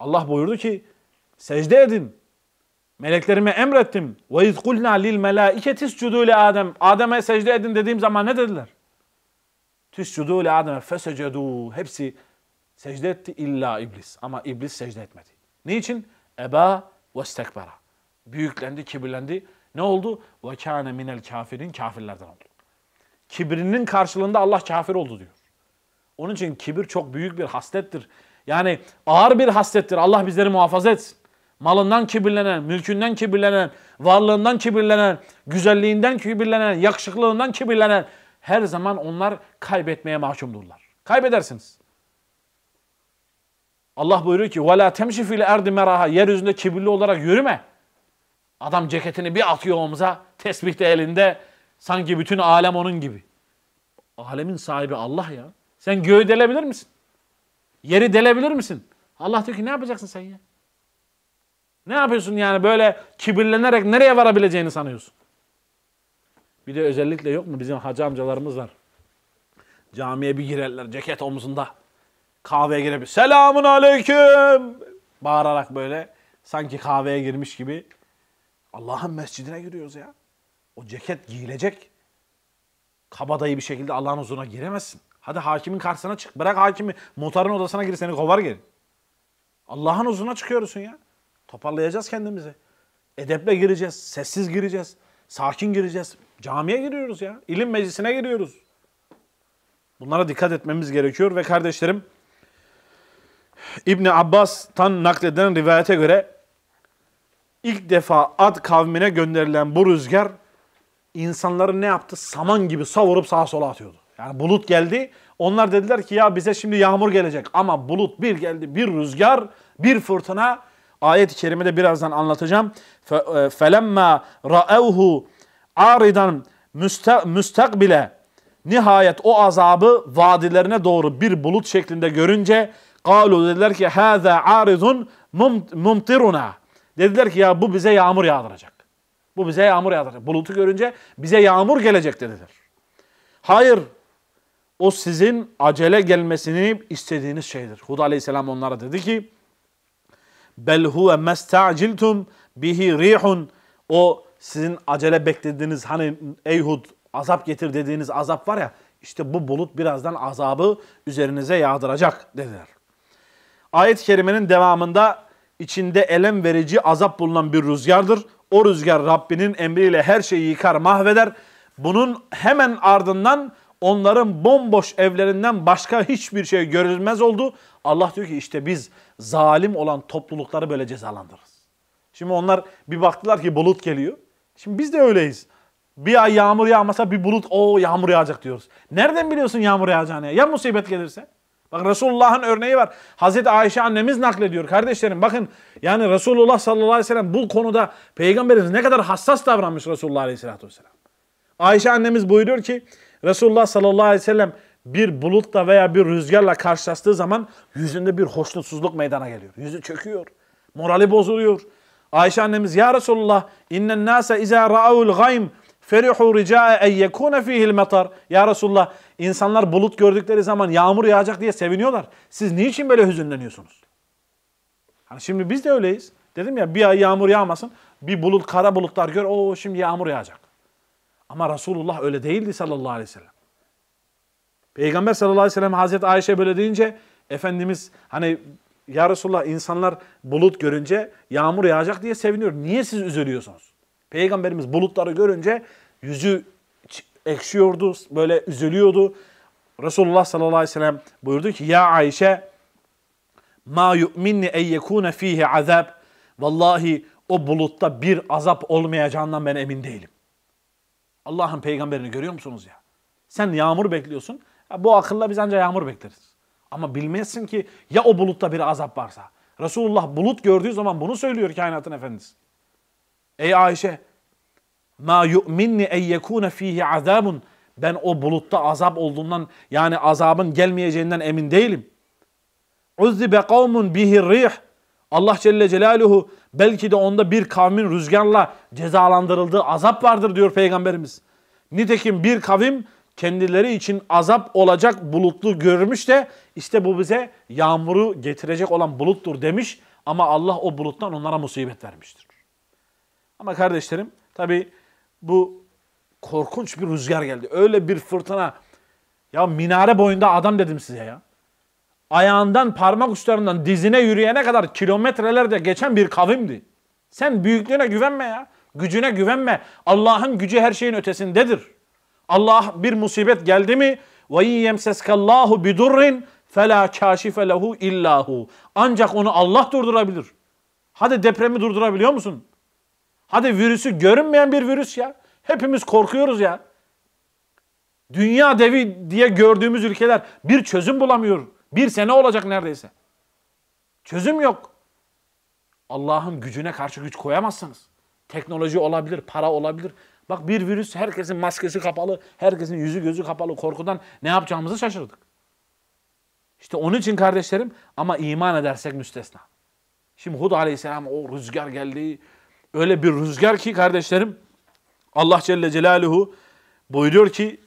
Allah buyurdu ki secde edin. Meleklerime emrettim. Ve iz kulna lil melaiketi iscudu li Adem. Adem'e secde edin dediğim zaman ne dediler? Tüscudu li Adem'e fesecedu. Hepsi secde etti illa iblis. Ama iblis secde etmedi. Niçin? Eba ve stekbara. Büyüklendi, kibirlendi ne oldu? وَكَانَ minel kafirin Kafirlerden oldu. Kibrinin karşılığında Allah kafir oldu diyor. Onun için kibir çok büyük bir hastettir. Yani ağır bir hastettir. Allah bizleri muhafaza etsin. Malından kibirlenen, mülkünden kibirlenen, varlığından kibirlenen, güzelliğinden kibirlenen, yakışıklığından kibirlenen her zaman onlar kaybetmeye mahkumdurlar. Kaybedersiniz. Allah buyuruyor ki وَلَا تَمْشِ فِي الْاَرْضِ مَرَاهَا Yeryüzünde kibirli olarak yürüme. Adam ceketini bir atıyor omuza, tesbih de elinde. Sanki bütün alem onun gibi. Alemin sahibi Allah ya. Sen göğü delebilir misin? Yeri delebilir misin? Allah diyor ki ne yapacaksın sen ya? Ne yapıyorsun yani böyle kibirlenerek nereye varabileceğini sanıyorsun? Bir de özellikle yok mu bizim hacı amcalarımız var. Camiye bir girerler ceket omuzunda, Kahveye girip selamun aleyküm bağırarak böyle sanki kahveye girmiş gibi Allah'ın mescidine giriyoruz ya. O ceket giyilecek. Kabadayı bir şekilde Allah'ın huzuruna giremezsin. Hadi hakimin karşısına çık. Bırak hakimi motorun odasına gir seni kovar geri. Allah'ın huzuruna çıkıyorsun ya. Toparlayacağız kendimizi. Edeple gireceğiz. Sessiz gireceğiz. Sakin gireceğiz. Camiye giriyoruz ya. İlim meclisine giriyoruz. Bunlara dikkat etmemiz gerekiyor ve kardeşlerim İbni Abbas'tan nakleden rivayete göre ilk defa Ad kavmine gönderilen bu rüzgar insanları ne yaptı? Saman gibi savurup sağa sola atıyordu. Yani bulut geldi. Onlar dediler ki ya bize şimdi yağmur gelecek. Ama bulut bir geldi, bir rüzgar, bir fırtına. Ayet-i kerimede birazdan anlatacağım. فَلَمَّا رَأَوْهُ e, aridan müstakbile nihayet o azabı vadilerine doğru bir bulut şeklinde görünce قَالُوا dediler ki "Haza عَارِضٌ mumtiruna." Dediler ki ya bu bize yağmur yağdıracak. Bu bize yağmur yağdıracak. Bulutu görünce bize yağmur gelecek dediler. Hayır. O sizin acele gelmesini istediğiniz şeydir. Hud aleyhisselam onlara dedi ki bel huve mesta'ciltum bihi rihun o sizin acele beklediğiniz hani ey Hud azap getir dediğiniz azap var ya işte bu bulut birazdan azabı üzerinize yağdıracak dediler. Ayet-i kerimenin devamında içinde elem verici azap bulunan bir rüzgardır. O rüzgar Rabbinin emriyle her şeyi yıkar, mahveder. Bunun hemen ardından onların bomboş evlerinden başka hiçbir şey görülmez oldu. Allah diyor ki işte biz zalim olan toplulukları böyle cezalandırırız. Şimdi onlar bir baktılar ki bulut geliyor. Şimdi biz de öyleyiz. Bir ay yağmur yağmasa bir bulut o yağmur yağacak diyoruz. Nereden biliyorsun yağmur yağacağını? Ya musibet gelirse? Bak Resulullah'ın örneği var. Hazreti Ayşe annemiz naklediyor kardeşlerim. Bakın yani Resulullah sallallahu aleyhi ve sellem bu konuda peygamberimiz ne kadar hassas davranmış Resulullah aleyhissalatü vesselam. Ayşe annemiz buyuruyor ki Resulullah sallallahu aleyhi ve sellem bir bulutla veya bir rüzgarla karşılaştığı zaman yüzünde bir hoşnutsuzluk meydana geliyor. Yüzü çöküyor. Morali bozuluyor. Ayşe annemiz ya Resulullah innen nase izâ ra'avul gaym Ferihu ricae en yekune fihil metar. Ya Resulullah insanlar bulut gördükleri zaman yağmur yağacak diye seviniyorlar. Siz niçin böyle hüzünleniyorsunuz? Hani şimdi biz de öyleyiz. Dedim ya bir ay yağmur yağmasın. Bir bulut kara bulutlar gör. o şimdi yağmur yağacak. Ama Resulullah öyle değildi sallallahu aleyhi ve sellem. Peygamber sallallahu aleyhi ve sellem Hazreti Ayşe böyle deyince Efendimiz hani ya Resulullah insanlar bulut görünce yağmur yağacak diye seviniyor. Niye siz üzülüyorsunuz? Peygamberimiz bulutları görünce Yüzü ekşiyordu, böyle üzülüyordu. Resulullah sallallahu aleyhi ve sellem buyurdu ki ya Ayşe ma yu'minni en yekune fihi azab vallahi o bulutta bir azap olmayacağından ben emin değilim. Allah'ın peygamberini görüyor musunuz ya? Sen yağmur bekliyorsun. Ya bu akılla biz ancak yağmur bekleriz. Ama bilmezsin ki ya o bulutta bir azap varsa. Resulullah bulut gördüğü zaman bunu söylüyor kainatın efendisi. Ey Ayşe ma yu'minni en yekune fihi azabun. Ben o bulutta azap olduğundan yani azabın gelmeyeceğinden emin değilim. Uzzibe kavmun bihi rih. Allah Celle Celaluhu belki de onda bir kavmin rüzgarla cezalandırıldığı azap vardır diyor Peygamberimiz. Nitekim bir kavim kendileri için azap olacak bulutlu görmüş de işte bu bize yağmuru getirecek olan buluttur demiş ama Allah o buluttan onlara musibet vermiştir. Ama kardeşlerim tabi bu korkunç bir rüzgar geldi. Öyle bir fırtına. Ya minare boyunda adam dedim size ya. Ayağından parmak uçlarından dizine yürüyene kadar kilometrelerde geçen bir kavimdi. Sen büyüklüğüne güvenme ya. Gücüne güvenme. Allah'ın gücü her şeyin ötesindedir. Allah bir musibet geldi mi ve yemseskallahu bidurrin fela kâşife lehu illahu. Ancak onu Allah durdurabilir. Hadi depremi durdurabiliyor musun? Hadi virüsü görünmeyen bir virüs ya. Hepimiz korkuyoruz ya. Dünya devi diye gördüğümüz ülkeler bir çözüm bulamıyor. Bir sene olacak neredeyse. Çözüm yok. Allah'ın gücüne karşı güç koyamazsınız. Teknoloji olabilir, para olabilir. Bak bir virüs herkesin maskesi kapalı, herkesin yüzü gözü kapalı korkudan ne yapacağımızı şaşırdık. İşte onun için kardeşlerim ama iman edersek müstesna. Şimdi Hud aleyhisselam o rüzgar geldi, Öyle bir rüzgar ki kardeşlerim Allah Celle Celaluhu buyuruyor ki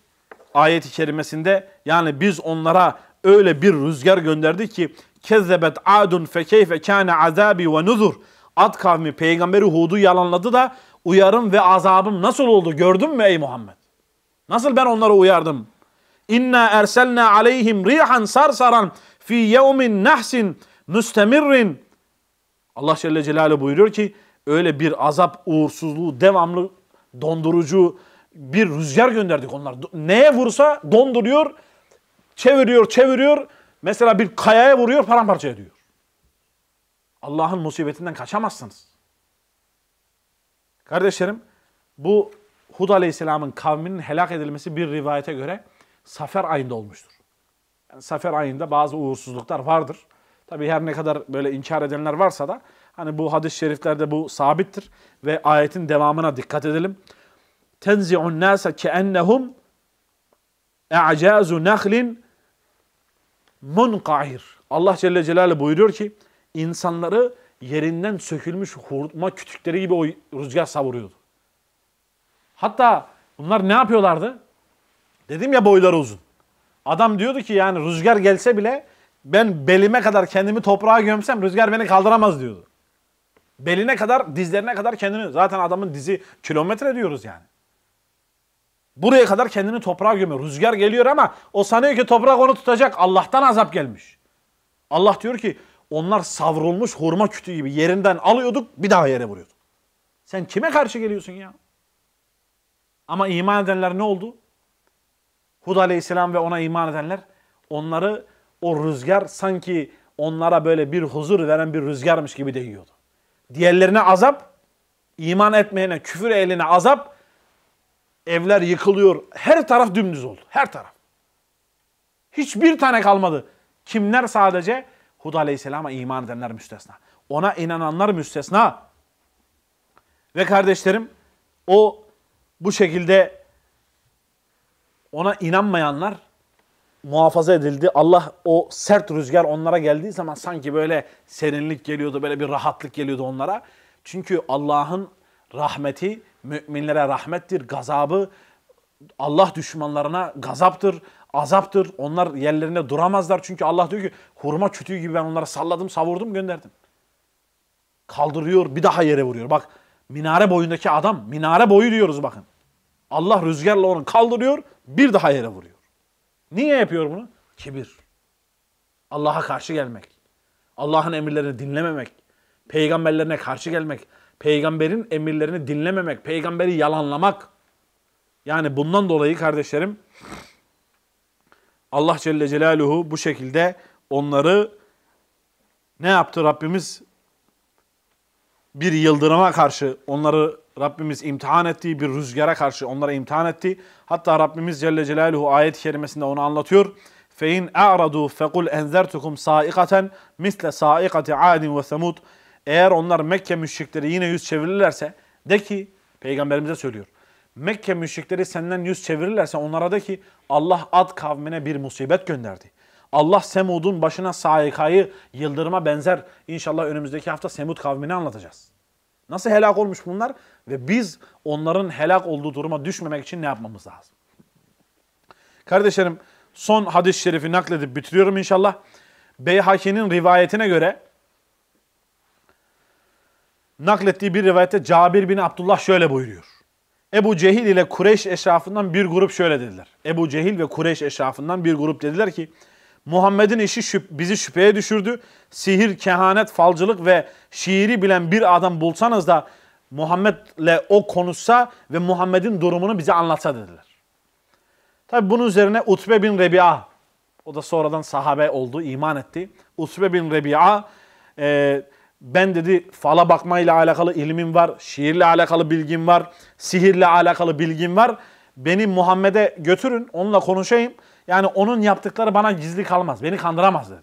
ayet-i kerimesinde yani biz onlara öyle bir rüzgar gönderdik ki kezzebet adun fe keyfe kâne azabi ve nuzur. Ad kavmi peygamberi Hud'u yalanladı da uyarım ve azabım nasıl oldu gördün mü ey Muhammed? Nasıl ben onları uyardım? İnna erselna aleyhim rihan sarsaran fi yevmin nahsin müstemirrin. Allah Celle Celaluhu buyuruyor ki öyle bir azap uğursuzluğu devamlı dondurucu bir rüzgar gönderdik onlar. Neye vursa donduruyor, çeviriyor, çeviriyor. Mesela bir kayaya vuruyor, paramparça ediyor. Allah'ın musibetinden kaçamazsınız. Kardeşlerim, bu Hud Aleyhisselam'ın kavminin helak edilmesi bir rivayete göre Safer ayında olmuştur. Yani Safer ayında bazı uğursuzluklar vardır. Tabi her ne kadar böyle inkar edenler varsa da Hani bu hadis-i şeriflerde bu sabittir ve ayetin devamına dikkat edelim. Tenzi'un nase keennehum e'cazu nahlin munqahir. Allah Celle Celaluhu buyuruyor ki insanları yerinden sökülmüş hurma kütükleri gibi o rüzgar savuruyordu. Hatta bunlar ne yapıyorlardı? Dedim ya boyları uzun. Adam diyordu ki yani rüzgar gelse bile ben belime kadar kendimi toprağa gömsem rüzgar beni kaldıramaz diyordu. Beline kadar, dizlerine kadar kendini, zaten adamın dizi kilometre diyoruz yani. Buraya kadar kendini toprağa gömüyor. Rüzgar geliyor ama o sanıyor ki toprak onu tutacak. Allah'tan azap gelmiş. Allah diyor ki onlar savrulmuş hurma kütüğü gibi yerinden alıyorduk bir daha yere vuruyorduk. Sen kime karşı geliyorsun ya? Ama iman edenler ne oldu? Hud aleyhisselam ve ona iman edenler onları o rüzgar sanki onlara böyle bir huzur veren bir rüzgarmış gibi değiyordu diğerlerine azap, iman etmeyene, küfür eline azap, evler yıkılıyor. Her taraf dümdüz oldu. Her taraf. Hiçbir tane kalmadı. Kimler sadece? Hud aleyhisselama iman edenler müstesna. Ona inananlar müstesna. Ve kardeşlerim o bu şekilde ona inanmayanlar muhafaza edildi. Allah o sert rüzgar onlara geldiği zaman sanki böyle serinlik geliyordu, böyle bir rahatlık geliyordu onlara. Çünkü Allah'ın rahmeti müminlere rahmettir, gazabı Allah düşmanlarına gazaptır, azaptır. Onlar yerlerine duramazlar çünkü Allah diyor ki hurma kütüğü gibi ben onları salladım, savurdum, gönderdim. Kaldırıyor, bir daha yere vuruyor. Bak minare boyundaki adam, minare boyu diyoruz bakın. Allah rüzgarla onu kaldırıyor, bir daha yere vuruyor. Niye yapıyor bunu? Kibir. Allah'a karşı gelmek. Allah'ın emirlerini dinlememek. Peygamberlerine karşı gelmek. Peygamberin emirlerini dinlememek. Peygamberi yalanlamak. Yani bundan dolayı kardeşlerim Allah Celle Celaluhu bu şekilde onları ne yaptı Rabbimiz? Bir yıldırıma karşı onları Rabbimiz imtihan ettiği bir rüzgara karşı onlara imtihan etti. Hatta Rabbimiz Celle Celaluhu ayet-i kerimesinde onu anlatıyor. فَاِنْ اَعْرَضُوا فَقُلْ اَنْزَرْتُكُمْ سَائِقَةً مِثْلَ سَائِقَةِ عَادٍ وَثَمُودٍ Eğer onlar Mekke müşrikleri yine yüz çevirirlerse de ki, Peygamberimize söylüyor. Mekke müşrikleri senden yüz çevirirlerse onlara de ki Allah Ad kavmine bir musibet gönderdi. Allah Semud'un başına saikayı yıldırıma benzer. İnşallah önümüzdeki hafta Semud kavmini anlatacağız. Nasıl helak olmuş bunlar? Ve biz onların helak olduğu duruma düşmemek için ne yapmamız lazım? Kardeşlerim son hadis-i şerifi nakledip bitiriyorum inşallah. Beyhaki'nin rivayetine göre naklettiği bir rivayette Cabir bin Abdullah şöyle buyuruyor. Ebu Cehil ile Kureyş eşrafından bir grup şöyle dediler. Ebu Cehil ve Kureyş eşrafından bir grup dediler ki Muhammed'in işi şüp bizi şüpheye düşürdü. Sihir, kehanet, falcılık ve şiiri bilen bir adam bulsanız da Muhammed'le o konuşsa ve Muhammed'in durumunu bize anlatsa dediler. Tabi bunun üzerine Utbe bin Rebi'a, o da sonradan sahabe oldu, iman etti. Utbe bin Rebi'a, e, ben dedi fala bakmayla alakalı ilmim var, şiirle alakalı bilgim var, sihirle alakalı bilgim var beni Muhammed'e götürün, onunla konuşayım. Yani onun yaptıkları bana gizli kalmaz, beni kandıramaz dedi.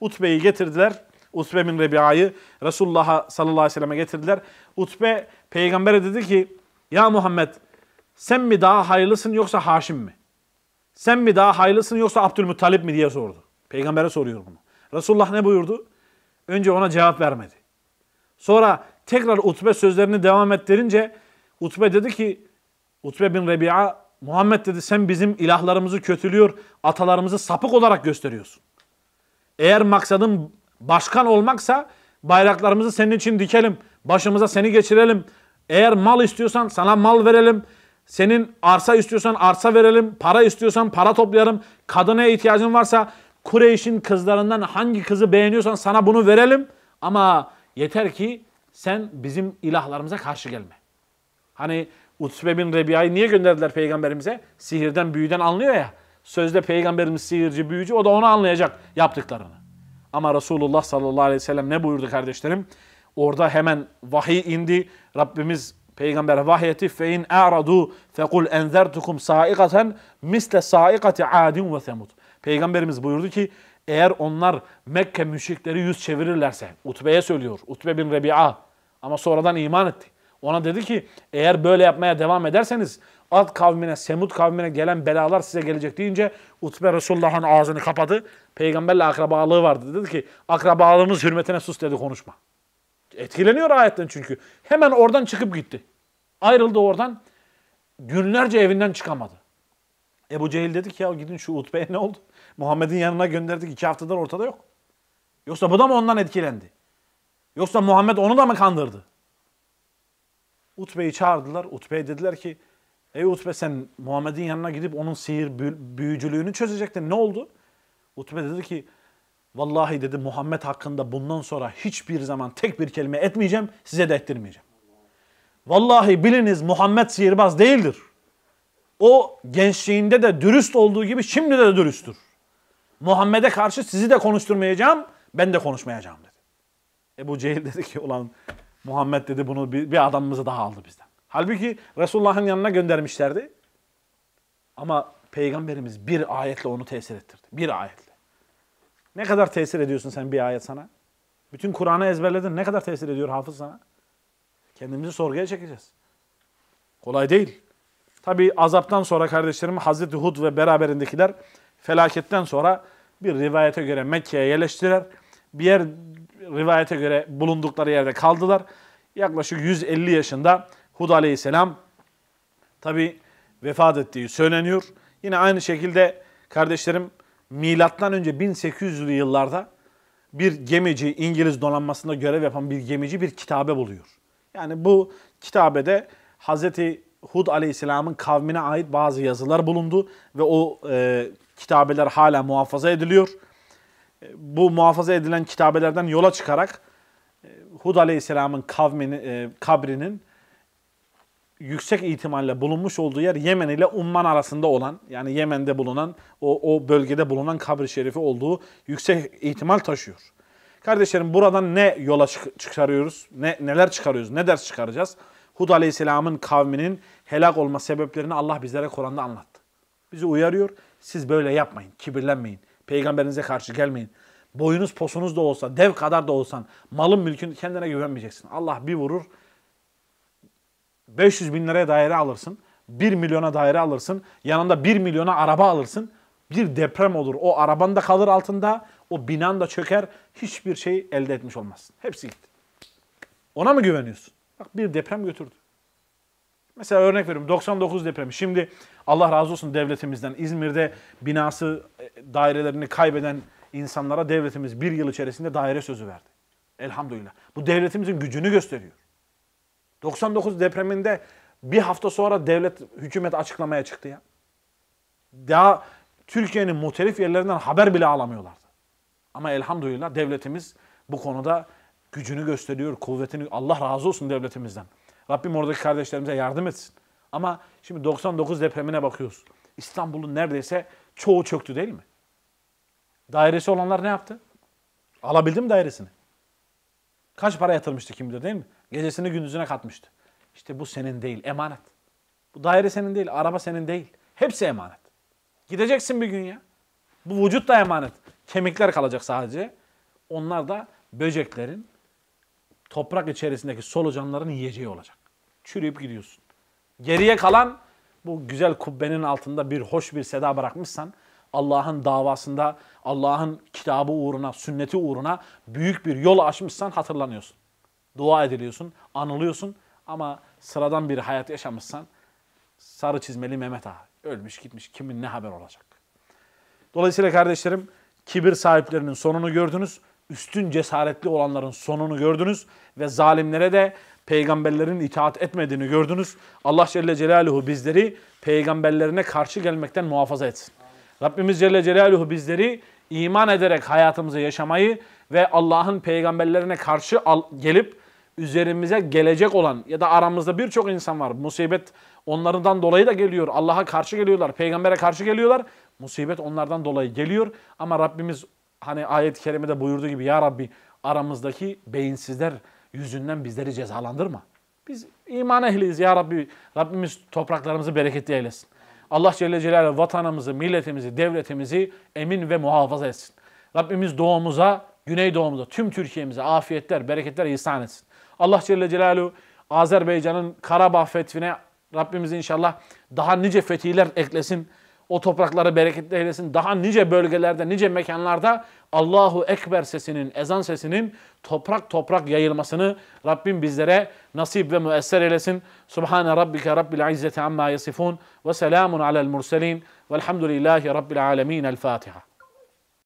Utbe'yi getirdiler. Utbe bin Rebia'yı Resulullah'a sallallahu aleyhi ve selleme getirdiler. Utbe peygambere dedi ki, ya Muhammed sen mi daha hayırlısın yoksa Haşim mi? Sen mi daha hayırlısın yoksa Abdülmuttalip mi diye sordu. Peygambere soruyor bunu. Resulullah ne buyurdu? Önce ona cevap vermedi. Sonra tekrar Utbe sözlerini devam ettirince Utbe dedi ki Utbe bin Rebi'a Muhammed dedi sen bizim ilahlarımızı kötülüyor, atalarımızı sapık olarak gösteriyorsun. Eğer maksadın başkan olmaksa bayraklarımızı senin için dikelim, başımıza seni geçirelim. Eğer mal istiyorsan sana mal verelim. Senin arsa istiyorsan arsa verelim, para istiyorsan para toplayalım. Kadına ihtiyacın varsa Kureyş'in kızlarından hangi kızı beğeniyorsan sana bunu verelim. Ama yeter ki sen bizim ilahlarımıza karşı gelme. Hani Utbe bin Rebiya'yı niye gönderdiler peygamberimize? Sihirden, büyüden anlıyor ya. Sözde peygamberimiz sihirci, büyücü. O da onu anlayacak yaptıklarını. Ama Resulullah sallallahu aleyhi ve sellem ne buyurdu kardeşlerim? Orada hemen vahiy indi. Rabbimiz peygamber vahyetti. Fe in a'radu fekul enzertukum saikaten misle saikati adin ve semud. Peygamberimiz buyurdu ki eğer onlar Mekke müşrikleri yüz çevirirlerse, Utbe'ye söylüyor, Utbe bin Rebi'a ama sonradan iman etti. Ona dedi ki eğer böyle yapmaya devam ederseniz Ad kavmine, Semud kavmine gelen belalar size gelecek deyince Utbe Resulullah'ın ağzını kapadı. Peygamberle akrabalığı vardı. Dedi ki akrabalığımız hürmetine sus dedi konuşma. Etkileniyor ayetten çünkü. Hemen oradan çıkıp gitti. Ayrıldı oradan. Günlerce evinden çıkamadı. Ebu Cehil dedi ki ya gidin şu Utbe'ye ne oldu? Muhammed'in yanına gönderdik. iki haftadan ortada yok. Yoksa bu da mı ondan etkilendi? Yoksa Muhammed onu da mı kandırdı? Utbe'yi çağırdılar. Utbe'ye dediler ki Ey Utbe sen Muhammed'in yanına gidip onun sihir büyücülüğünü çözecektin. Ne oldu? Utbe dedi ki vallahi dedi Muhammed hakkında bundan sonra hiçbir zaman tek bir kelime etmeyeceğim. Size de ettirmeyeceğim. Vallahi biliniz Muhammed sihirbaz değildir. O gençliğinde de dürüst olduğu gibi şimdi de dürüsttür. Muhammed'e karşı sizi de konuşturmayacağım. Ben de konuşmayacağım dedi. Ebu Cehil dedi ki ulan Muhammed dedi bunu bir, adamımızı daha aldı bizden. Halbuki Resulullah'ın yanına göndermişlerdi. Ama peygamberimiz bir ayetle onu tesir ettirdi. Bir ayetle. Ne kadar tesir ediyorsun sen bir ayet sana? Bütün Kur'an'ı ezberledin. Ne kadar tesir ediyor hafız sana? Kendimizi sorguya çekeceğiz. Kolay değil. Tabi azaptan sonra kardeşlerim Hazreti Hud ve beraberindekiler felaketten sonra bir rivayete göre Mekke'ye yerleştiler. Bir yer rivayete göre bulundukları yerde kaldılar. Yaklaşık 150 yaşında Hud aleyhisselam tabi vefat ettiği söyleniyor. Yine aynı şekilde kardeşlerim milattan önce 1800'lü yıllarda bir gemici İngiliz donanmasında görev yapan bir gemici bir kitabe buluyor. Yani bu kitabede Hazreti Hud aleyhisselamın kavmine ait bazı yazılar bulundu ve o e, kitabeler hala muhafaza ediliyor bu muhafaza edilen kitabelerden yola çıkarak e, Hud Aleyhisselam'ın kavmini, e, kabrinin yüksek ihtimalle bulunmuş olduğu yer Yemen ile Umman arasında olan yani Yemen'de bulunan o, o bölgede bulunan kabri şerifi olduğu yüksek ihtimal taşıyor. Kardeşlerim buradan ne yola çıkarıyoruz? Ne, neler çıkarıyoruz? Ne ders çıkaracağız? Hud Aleyhisselam'ın kavminin helak olma sebeplerini Allah bizlere Kur'an'da anlattı. Bizi uyarıyor. Siz böyle yapmayın. Kibirlenmeyin. Peygamberinize karşı gelmeyin. Boyunuz posunuz da olsa, dev kadar da olsan, malın mülkün kendine güvenmeyeceksin. Allah bir vurur, 500 bin liraya daire alırsın, 1 milyona daire alırsın, yanında 1 milyona araba alırsın. Bir deprem olur, o araban da kalır altında, o binan da çöker, hiçbir şey elde etmiş olmazsın. Hepsi gitti. Ona mı güveniyorsun? Bak bir deprem götürdü. Mesela örnek veriyorum 99 depremi. Şimdi Allah razı olsun devletimizden İzmir'de binası e, dairelerini kaybeden insanlara devletimiz bir yıl içerisinde daire sözü verdi. Elhamdülillah. Bu devletimizin gücünü gösteriyor. 99 depreminde bir hafta sonra devlet, hükümet açıklamaya çıktı ya. Daha Türkiye'nin muhtelif yerlerinden haber bile alamıyorlardı. Ama elhamdülillah devletimiz bu konuda gücünü gösteriyor, kuvvetini. Allah razı olsun devletimizden. Rabbim oradaki kardeşlerimize yardım etsin. Ama şimdi 99 depremine bakıyoruz. İstanbul'un neredeyse çoğu çöktü değil mi? Dairesi olanlar ne yaptı? Alabildi mi dairesini? Kaç para yatırmıştı kim bilir değil mi? Gecesini gündüzüne katmıştı. İşte bu senin değil, emanet. Bu daire senin değil, araba senin değil. Hepsi emanet. Gideceksin bir gün ya. Bu vücut da emanet. Kemikler kalacak sadece. Onlar da böceklerin, toprak içerisindeki solucanların yiyeceği olacak. Çürüyüp gidiyorsun. Geriye kalan bu güzel kubbenin altında bir hoş bir seda bırakmışsan Allah'ın davasında, Allah'ın kitabı uğruna, sünneti uğruna büyük bir yol açmışsan hatırlanıyorsun. Dua ediliyorsun, anılıyorsun ama sıradan bir hayat yaşamışsan sarı çizmeli Mehmet Ağa ölmüş gitmiş kimin ne haber olacak? Dolayısıyla kardeşlerim kibir sahiplerinin sonunu gördünüz. Üstün cesaretli olanların sonunu gördünüz ve zalimlere de peygamberlerin itaat etmediğini gördünüz. Allah Celle Celaluhu bizleri peygamberlerine karşı gelmekten muhafaza etsin. Rabbimiz Celle Celaluhu bizleri iman ederek hayatımızı yaşamayı ve Allah'ın peygamberlerine karşı al, gelip üzerimize gelecek olan ya da aramızda birçok insan var. Musibet onlardan dolayı da geliyor. Allah'a karşı geliyorlar, peygambere karşı geliyorlar. Musibet onlardan dolayı geliyor ama Rabbimiz hani ayet-i kerimede buyurduğu gibi ya Rabbi aramızdaki beyinsizler yüzünden bizleri cezalandırma. Biz iman ehliyiz ya Rabbi. Rabbimiz topraklarımızı bereketli eylesin. Allah Celle Celaluhu vatanımızı, milletimizi, devletimizi emin ve muhafaza etsin. Rabbimiz doğumuza, güneydoğumuza, tüm Türkiye'mize afiyetler, bereketler ihsan etsin. Allah Celle Celaluhu Azerbaycan'ın Karabağ fethine Rabbimiz inşallah daha nice fetihler eklesin. O toprakları bereketli eylesin. Daha nice bölgelerde, nice mekanlarda Allahu Ekber sesinin, ezan sesinin toprak toprak yayılmasını Rabbim bizlere nasip ve müesser eylesin. Subhane Rabbike Rabbil İzzeti Amma Yasifun ve Selamun Alel Murselin Velhamdülillahi Rabbil Alemin. El Fatiha.